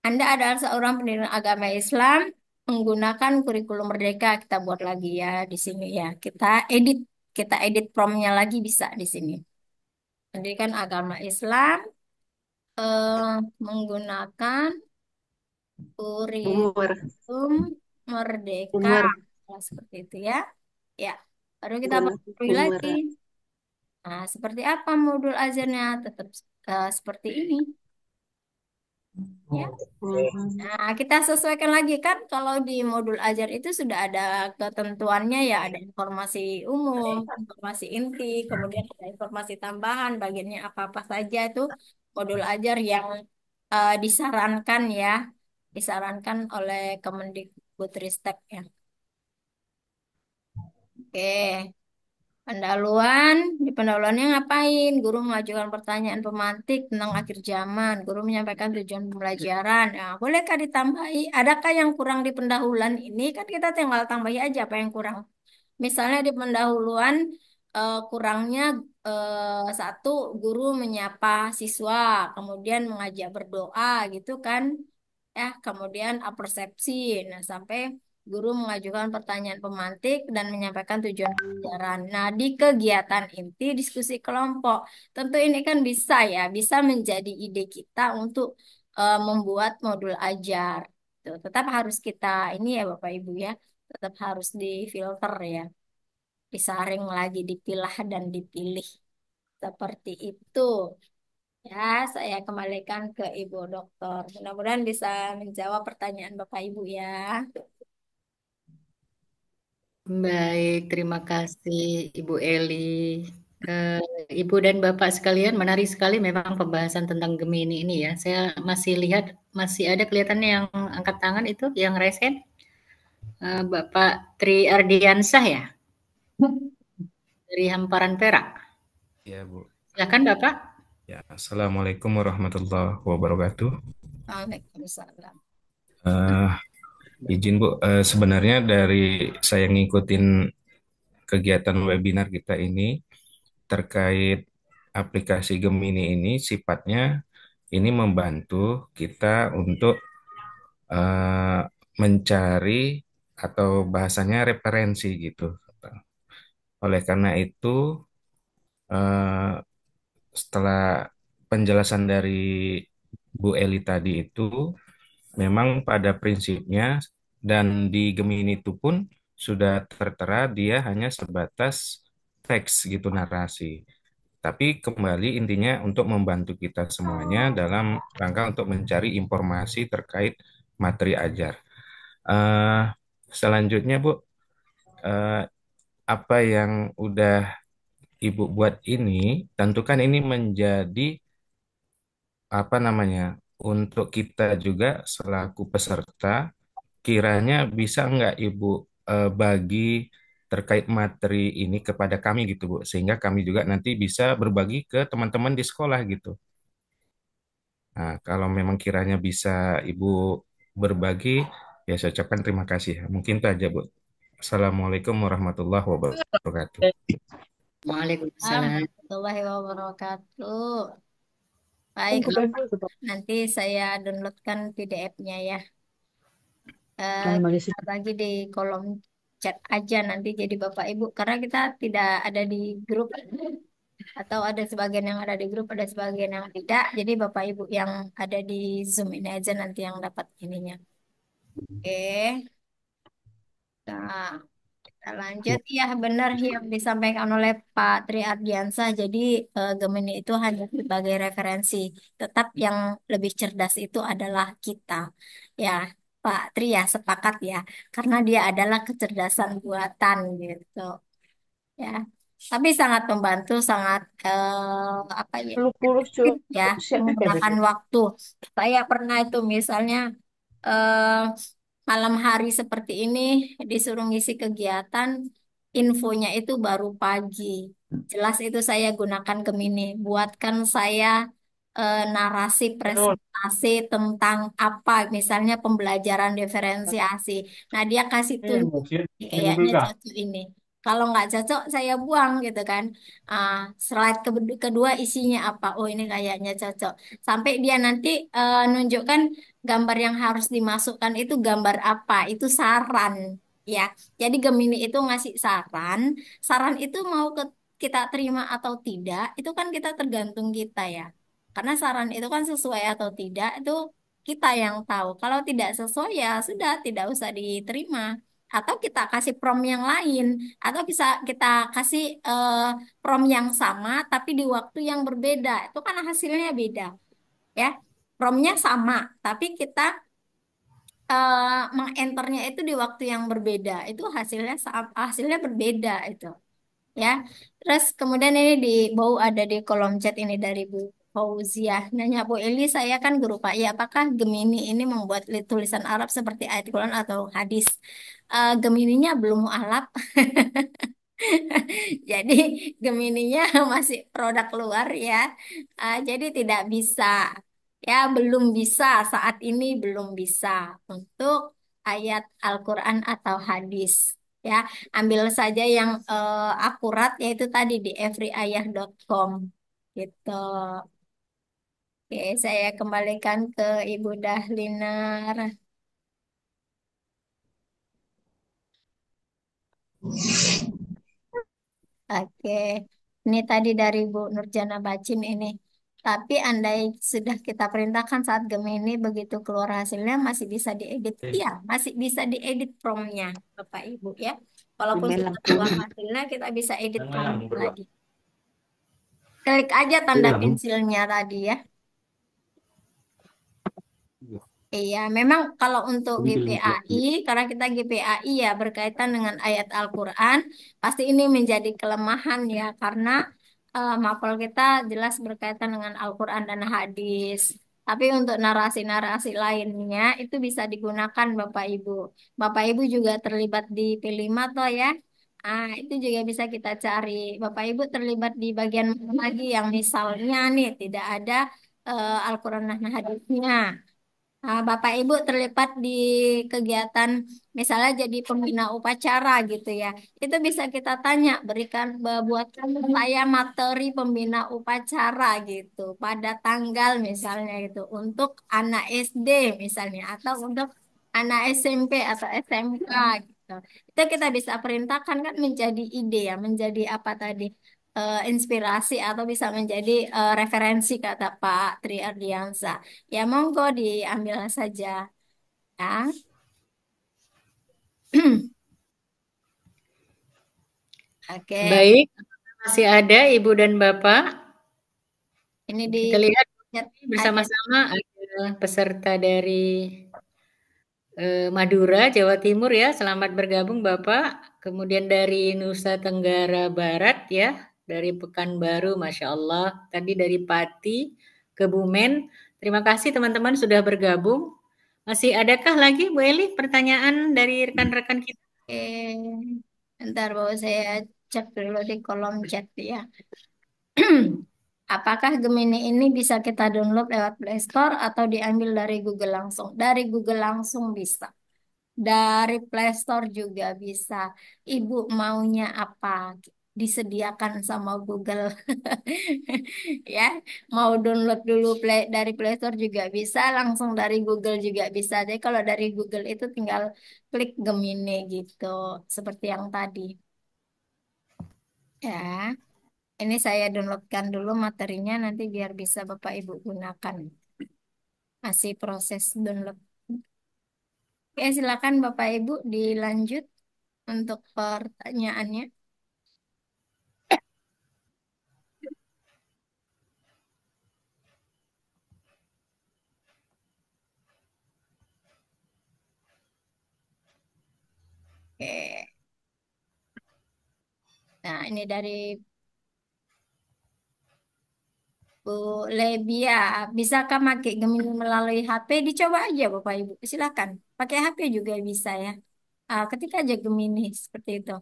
B: Anda adalah seorang pendidikan agama Islam menggunakan kurikulum merdeka. Kita buat lagi ya di sini ya. Kita edit, kita edit promnya lagi bisa di sini. Pendidikan agama Islam eh, menggunakan kurikulum Merdeka. umur Nah, seperti itu ya. Ya, baru kita benar, lagi. Nah, seperti apa modul ajarnya? Tetap uh, seperti ini. Ya. Nah, kita sesuaikan lagi kan kalau di modul ajar itu sudah ada ketentuannya ya, ada informasi umum, informasi inti, kemudian ada informasi tambahan, bagiannya apa-apa saja itu modul ajar yang uh, disarankan ya, disarankan oleh Kemendik. Putri Step ya. Oke, pendahuluan. Di pendahuluannya ngapain? Guru mengajukan pertanyaan pemantik tentang akhir zaman. Guru menyampaikan tujuan pembelajaran. Ya, bolehkah ditambahi? Adakah yang kurang di pendahuluan ini? Kan kita tinggal tambahi aja apa yang kurang. Misalnya di pendahuluan uh, kurangnya uh, satu guru menyapa siswa, kemudian mengajak berdoa gitu kan ya kemudian apersepsi nah sampai guru mengajukan pertanyaan pemantik dan menyampaikan tujuan pelajaran. Nah, di kegiatan inti diskusi kelompok, tentu ini kan bisa ya, bisa menjadi ide kita untuk uh, membuat modul ajar. Tuh, tetap harus kita ini ya Bapak Ibu ya, tetap harus difilter ya. Disaring lagi, dipilah dan dipilih. Seperti itu. Ya, saya kembalikan ke Ibu Dokter. Mudah-mudahan bisa menjawab pertanyaan Bapak Ibu ya.
A: Baik, terima kasih Ibu Eli. Eh, Ibu dan Bapak sekalian, menarik sekali memang pembahasan tentang Gemini ini ya. Saya masih lihat, masih ada kelihatannya yang angkat tangan itu, yang raise eh, Bapak Tri Ardiansah ya? <laughs> Dari Hamparan Perak. Ya Bu. Silakan Bapak. Ya,
D: Assalamualaikum warahmatullahi wabarakatuh.
A: Waalaikumsalam.
D: Uh, izin Bu, uh, sebenarnya dari saya ngikutin kegiatan webinar kita ini terkait aplikasi Gemini ini sifatnya ini membantu kita untuk uh, mencari atau bahasanya referensi gitu. Oleh karena itu eh, setelah penjelasan dari Bu Eli tadi itu memang pada prinsipnya dan di Gemini itu pun sudah tertera dia hanya sebatas teks gitu narasi. Tapi kembali intinya untuk membantu kita semuanya dalam rangka untuk mencari informasi terkait materi ajar. Uh, selanjutnya Bu, uh, apa yang udah Ibu buat ini, tentukan ini menjadi apa namanya untuk kita juga selaku peserta kiranya bisa nggak Ibu eh, bagi terkait materi ini kepada kami gitu Bu sehingga kami juga nanti bisa berbagi ke teman-teman di sekolah gitu. Nah, kalau memang kiranya bisa Ibu berbagi ya saya ucapkan terima kasih. Mungkin itu aja Bu. Assalamualaikum warahmatullahi wabarakatuh.
C: Waalaikumsalam.
B: Warahmatullahi wabarakatuh. Baik, nanti saya downloadkan PDF-nya ya. Uh, kita bagi di kolom chat aja nanti jadi Bapak Ibu karena kita tidak ada di grup atau ada sebagian yang ada di grup ada sebagian yang tidak jadi Bapak Ibu yang ada di Zoom ini aja nanti yang dapat ininya oke okay. nah Iya. Lanjut, ya benar iya, yang disampaikan oleh Pak Tri Ardiansa. Jadi eh, Gemini itu hanya sebagai referensi. Tetap yang lebih cerdas itu adalah kita. Ya, Pak Tri ya sepakat ya, karena dia adalah kecerdasan buatan gitu. Ya, tapi sangat membantu, sangat eh, apa ya, Lurus, efektif ya lurus, menggunakan waktu. Saya pernah itu misalnya. eh malam hari seperti ini disuruh ngisi kegiatan, infonya itu baru pagi. Jelas itu saya gunakan Gemini, buatkan saya e, narasi Betul. presentasi tentang apa, misalnya pembelajaran diferensiasi. Nah, dia kasih tuh
A: kayaknya satu
B: ini kalau nggak cocok saya buang gitu kan uh, slide ke- kedua isinya apa oh ini kayaknya cocok sampai dia nanti eh, nunjukkan gambar yang harus dimasukkan itu gambar apa itu saran ya jadi Gemini itu ngasih saran saran itu mau ke- kita terima atau tidak itu kan kita tergantung kita ya karena saran itu kan sesuai atau tidak itu kita yang tahu kalau tidak sesuai ya sudah tidak usah diterima atau kita kasih prom yang lain atau bisa kita kasih uh, eh, prom yang sama tapi di waktu yang berbeda itu kan hasilnya beda ya promnya sama tapi kita uh, mengenternya itu di waktu yang berbeda itu hasilnya hasilnya berbeda itu ya terus kemudian ini di bau ada di kolom chat ini dari Bu Fauziah nanya Bu Eli, saya kan guru Pak. Ya, apakah Gemini ini membuat tulisan Arab seperti ayat Quran atau hadis? Eh, Gemininya belum mualaf. <laughs> Jadi Gemininya <laughs> masih produk luar ya. Uh, jadi tidak bisa ya belum bisa saat ini belum bisa untuk ayat Al-Quran atau hadis. Ya, ambil saja yang uh, akurat yaitu tadi di everyayah.com gitu. Oke, saya kembalikan ke Ibu Dahlinar. Oke, ini tadi dari Bu Nurjana Bacin ini. Tapi andai sudah kita perintahkan saat Gemini, begitu keluar hasilnya masih bisa diedit. Iya, masih bisa diedit promnya Bapak Ibu ya. Walaupun sudah keluar hasilnya, kita bisa edit prompt lagi. Klik aja tanda pensilnya tadi ya. Iya, memang kalau untuk GPI GPAI, iya. karena kita GPAI ya berkaitan dengan ayat Al-Quran, pasti ini menjadi kelemahan ya, karena eh, mapel kita jelas berkaitan dengan Al-Quran dan hadis. Tapi untuk narasi-narasi lainnya itu bisa digunakan Bapak Ibu. Bapak Ibu juga terlibat di P5 toh ya. Ah, itu juga bisa kita cari. Bapak Ibu terlibat di bagian magi lagi yang misalnya nih tidak ada eh, Al-Quran dan hadisnya. Ah, Bapak Ibu terlibat di kegiatan misalnya jadi pembina upacara gitu ya. Itu bisa kita tanya, berikan buatkan saya materi pembina upacara gitu pada tanggal misalnya gitu untuk anak SD misalnya atau untuk anak SMP atau SMK gitu. Itu kita bisa perintahkan kan menjadi ide ya, menjadi apa tadi? uh, inspirasi atau bisa menjadi uh, referensi kata Pak Tri Ardiansa. Ya monggo diambil saja ya. <clears throat> Oke, Baik, masih
A: ada Ibu dan Bapak. ini di Kita lihat bersama-sama ada peserta dari eh, Madura, Jawa Timur ya. Selamat bergabung Bapak. Kemudian dari Nusa Tenggara Barat ya dari Pekanbaru, Masya Allah. Tadi dari Pati ke Bumen. Terima kasih teman-teman sudah
B: bergabung. Masih adakah lagi Bu Eli pertanyaan dari rekan-rekan kita? Eh, ntar bawa saya cek dulu di kolom chat ya. <clears throat> Apakah Gemini ini bisa kita download lewat Play Store atau diambil dari Google langsung? Dari Google langsung bisa. Dari Play Store juga bisa. Ibu maunya apa? disediakan sama Google. <laughs> ya, mau download dulu play, dari Play Store juga bisa, langsung dari Google juga bisa. Jadi kalau dari Google itu tinggal klik Gemini gitu, seperti yang tadi. Ya. Ini saya downloadkan dulu materinya nanti biar bisa Bapak Ibu gunakan. Masih proses download. Oke, silakan Bapak Ibu dilanjut untuk pertanyaannya. Oke. Nah, ini dari Bu Lebia. Bisakah pakai Gemini melalui HP? Dicoba aja Bapak Ibu. Silakan. Pakai HP juga bisa ya. Ah, ketika aja Gemini seperti itu.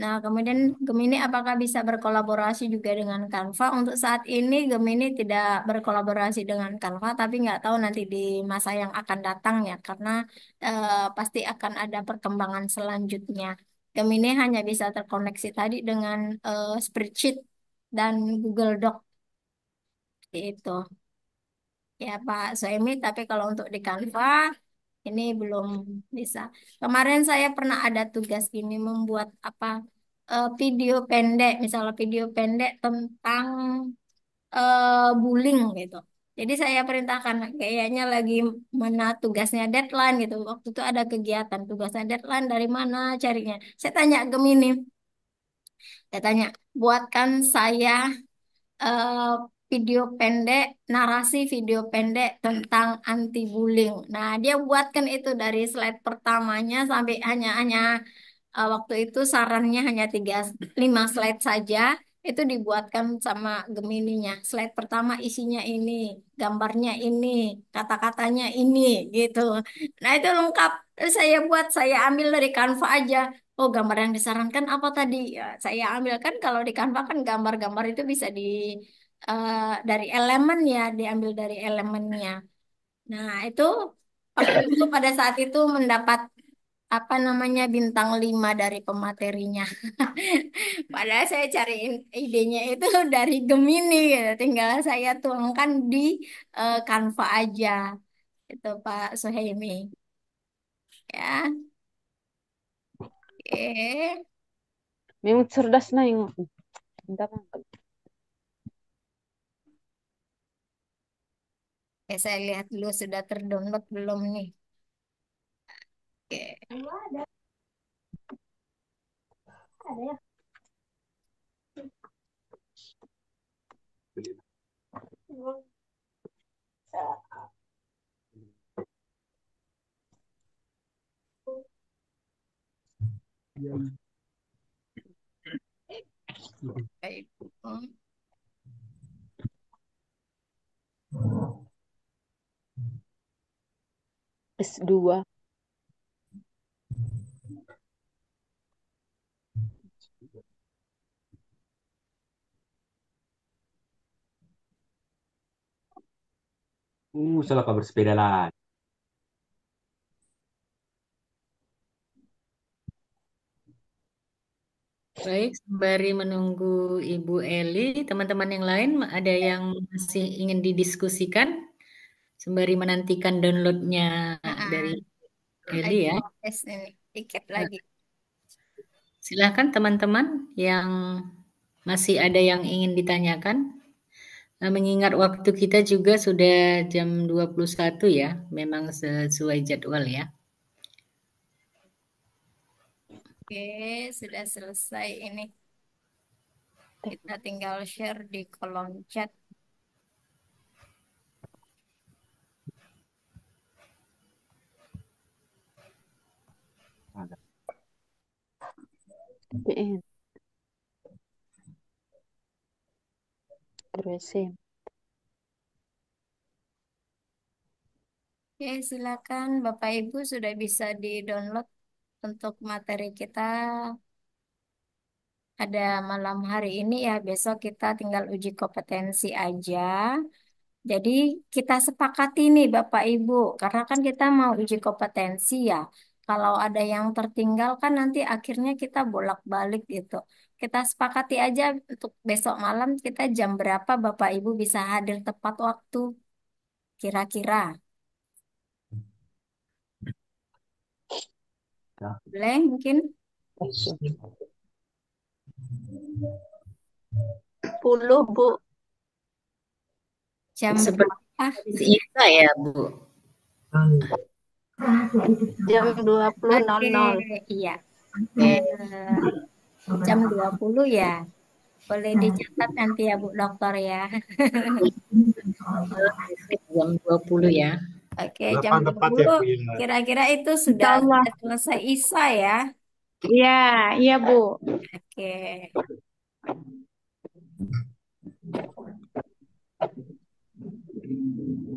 B: Nah, kemudian Gemini apakah bisa berkolaborasi juga dengan Canva? Untuk saat ini Gemini tidak berkolaborasi dengan Canva, tapi nggak tahu nanti di masa yang akan datang ya, karena eh, pasti akan ada perkembangan selanjutnya. Gemini hanya bisa terkoneksi tadi dengan eh, spreadsheet dan Google Doc itu. Ya Pak Soemi, tapi kalau untuk di Canva ini belum bisa. Kemarin saya pernah ada tugas ini membuat apa uh, video pendek, misalnya video pendek tentang uh, bullying gitu. Jadi saya perintahkan kayaknya lagi mana tugasnya deadline gitu. Waktu itu ada kegiatan tugasnya deadline dari mana carinya. Saya tanya Gemini. Saya tanya, buatkan saya uh, video pendek, narasi video pendek tentang anti bullying. Nah, dia buatkan itu dari slide pertamanya sampai hanya hanya uh, waktu itu sarannya hanya tiga lima slide saja. Itu dibuatkan sama Gemininya. Slide pertama isinya ini, gambarnya ini, kata-katanya ini, gitu. Nah, itu lengkap. Saya buat, saya ambil dari Canva aja oh gambar yang disarankan apa tadi ya, saya ambilkan kalau di Canva kan gambar-gambar itu bisa di Eh, dari elemen ya, diambil dari elemennya. Nah, itu aku itu pada saat itu mendapat apa namanya bintang 5 dari pematerinya. <laughs> Padahal saya cari idenya itu <laughs> dari Gemini gitu. Tinggal saya tuangkan di uh, Canva aja. Itu Pak Suhaimi ya. Oke.
A: Memang cerdas nah yang. Entar.
B: Oke, saya lihat dulu sudah terdownload belum nih. Oke. Ada.
C: Ada
A: ya? S2.
D: Uh, salah kabar sepeda lah.
A: Baik, sembari menunggu Ibu Eli, teman-teman yang lain ada yang masih ingin didiskusikan? Sembari menantikan downloadnya dari ah, Eli ya.
B: tiket nah. lagi.
A: Silahkan teman-teman yang masih ada yang ingin ditanyakan. Eh, mengingat waktu kita juga sudah jam 21 ya, memang sesuai jadwal ya.
B: Oke, sudah selesai ini. Kita tinggal share di kolom chat.
A: PN guru
B: iya. silakan Bapak Ibu sudah bisa di-download untuk materi kita ada malam hari ini ya, besok kita tinggal uji kompetensi aja. Jadi kita sepakati nih Bapak Ibu, karena kan kita mau uji kompetensi ya. Kalau ada yang tertinggal kan nanti akhirnya kita bolak-balik gitu. Kita sepakati aja untuk besok malam kita jam berapa Bapak Ibu bisa hadir tepat waktu kira-kira. Nah. Boleh mungkin? Puluh Bu. Jam Seperti berapa? Isa ya
C: Bu. Hmm.
B: Jam 20.00. Okay. Iya. Okay. Eh, jam 20 ya. Boleh dicatat nanti ya Bu Dokter ya.
A: jam 20 ya.
B: Oke, okay, jam 20 kira kira ya, itu sudah selesai Isa ya. Iya, iya Bu. Oke. Okay. Thank you.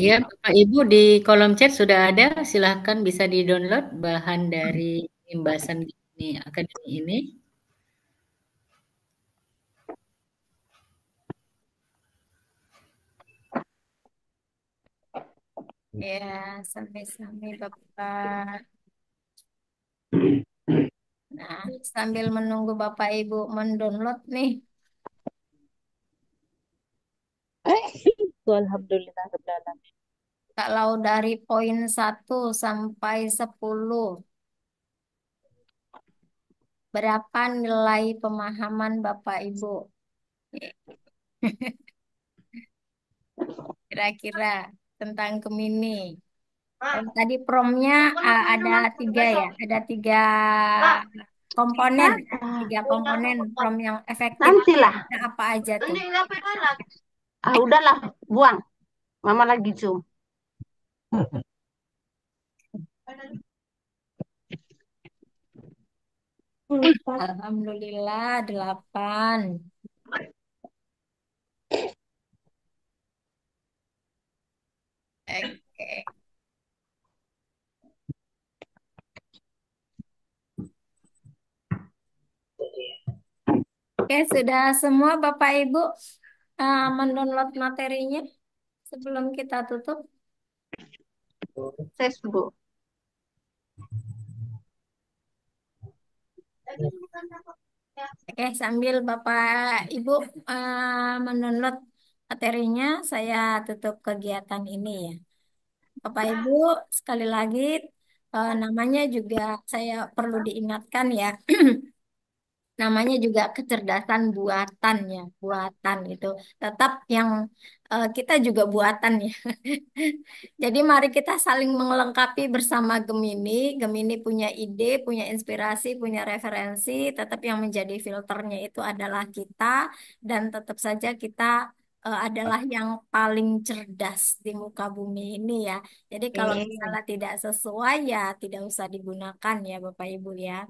A: Iya, Bapak Ibu di kolom chat sudah ada. Silahkan bisa di-download bahan dari imbasan ini akademi ini. Ya,
B: sampai-sampai Bapak. Nah, sambil menunggu Bapak Ibu mendownload nih Alhamdulillah Rabbil Kalau dari poin 1 sampai 10, berapa nilai pemahaman Bapak Ibu? <laughs> Kira-kira tentang Gemini. Dan tadi promnya uh, ada tiga ya, ada tiga komponen, tiga komponen prom yang efektif. Nah, apa aja tuh? Ah, udahlah, buang. Mama lagi zoom. Alhamdulillah, delapan. Oke. Oke, sudah semua Bapak Ibu uh, mendownload materinya sebelum kita tutup? Facebook. Oke, sambil Bapak Ibu uh, mendownload materinya, saya tutup kegiatan ini ya. Bapak Ibu, sekali lagi uh, namanya juga saya perlu diingatkan ya. <clears throat> namanya juga kecerdasan buatan ya, buatan itu. Tetap yang uh, kita juga buatan ya. <laughs> Jadi mari kita saling melengkapi bersama Gemini. Gemini punya ide, punya inspirasi, punya referensi, tetap yang menjadi filternya itu adalah kita dan tetap saja kita uh, adalah yang paling cerdas di muka bumi ini ya. Jadi kalau iya. misalnya tidak sesuai ya tidak usah digunakan ya Bapak Ibu ya.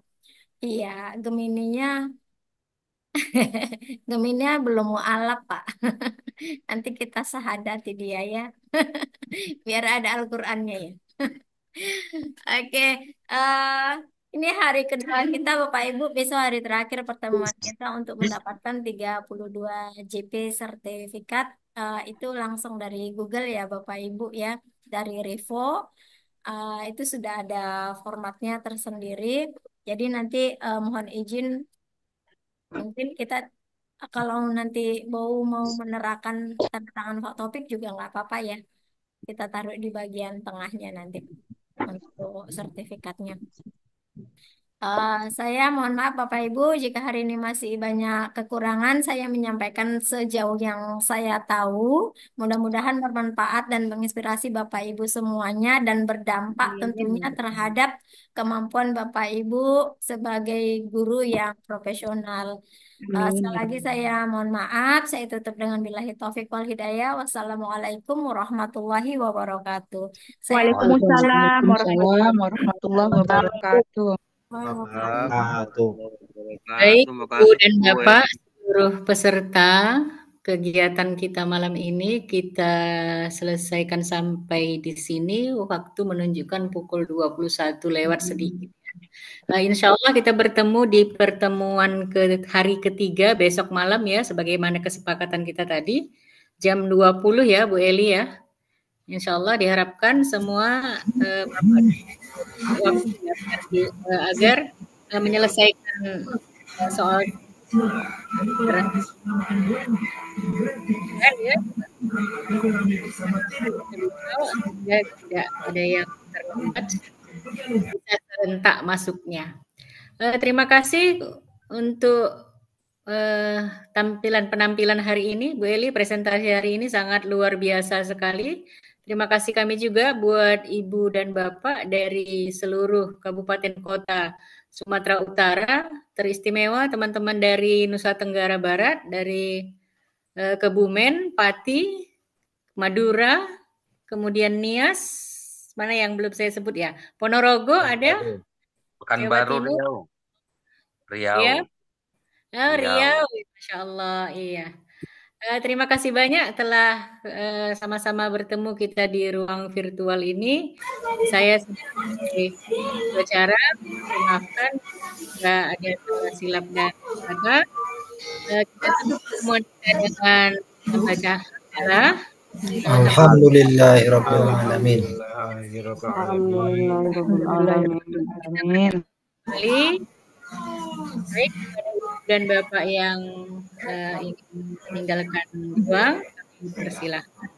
B: Iya, Gemininya, <laughs> Gemininya belum mualaf, Pak. <laughs> Nanti kita sehadati dia ya, <laughs> biar ada Al-Qur'annya ya. Oke, uh, ini hari kedua kita Bapak Ibu, besok hari terakhir pertemuan kita untuk mendapatkan 32 JP sertifikat Uh, itu langsung dari Google ya Bapak Ibu ya, dari Revo. Uh, itu sudah ada formatnya tersendiri. Jadi nanti uh, mohon izin mungkin kita kalau nanti mau mau menerakan tanda tangan Topik juga nggak apa-apa ya. Kita taruh di bagian tengahnya nanti untuk sertifikatnya. Eh, saya mohon maaf Bapak Ibu jika hari ini masih banyak kekurangan. Saya menyampaikan sejauh yang saya tahu. Mudah-mudahan bermanfaat dan menginspirasi Bapak Ibu semuanya dan berdampak tentunya terhadap kemampuan Bapak Ibu sebagai guru yang profesional. Uh, sekali lagi saya mohon maaf. Saya tutup dengan billahi taufiq wal hidayah. Wassalamualaikum warahmatullahi wabarakatuh. Waalaikumsalam
A: warahmatullahi wabarakatuh.
C: Nah, Baik, Bu dan Bapak,
A: seluruh peserta kegiatan kita malam ini kita selesaikan sampai di sini. Waktu menunjukkan pukul 21 lewat hmm. sedikit. Nah, insya Allah kita bertemu di pertemuan ke hari ketiga besok malam ya, sebagaimana kesepakatan kita tadi. Jam 20 ya, Bu Eli ya. Insya Allah diharapkan semua eh, Bapak agar eh, menyelesaikan eh, soal kan ya tidak tidak ada yang terlambat kita serentak masuknya uh, terima kasih untuk Uh, tampilan penampilan hari ini, Bu Eli, presentasi hari ini sangat luar biasa sekali. Terima kasih kami juga buat Ibu dan Bapak dari seluruh kabupaten kota Sumatera Utara, teristimewa teman-teman dari Nusa Tenggara Barat, dari eh, Kebumen, Pati, Madura, kemudian Nias, mana yang belum saya sebut ya? Ponorogo iya, ada?
D: Pekanbaru Riau. Riau.
C: Ya.
A: Oh, Riau. Riau, Masya Allah, iya. Uh, terima kasih banyak telah sama eh, sama-sama bertemu kita di ruang virtual ini. Saya bicara, maafkan jika ada silap dan apa? Uh, eh, kita tutup pertemuan dengan pembaca. acara.
D: Alhamdulillahirobbilalamin. alamin.
A: Alhamdulillahirabbil Baik, dan Bapak yang uh, ingin meninggalkan ruang, persilahkan.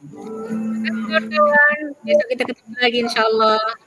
A: kasih kawan besok kita ketemu lagi insya
C: Allah.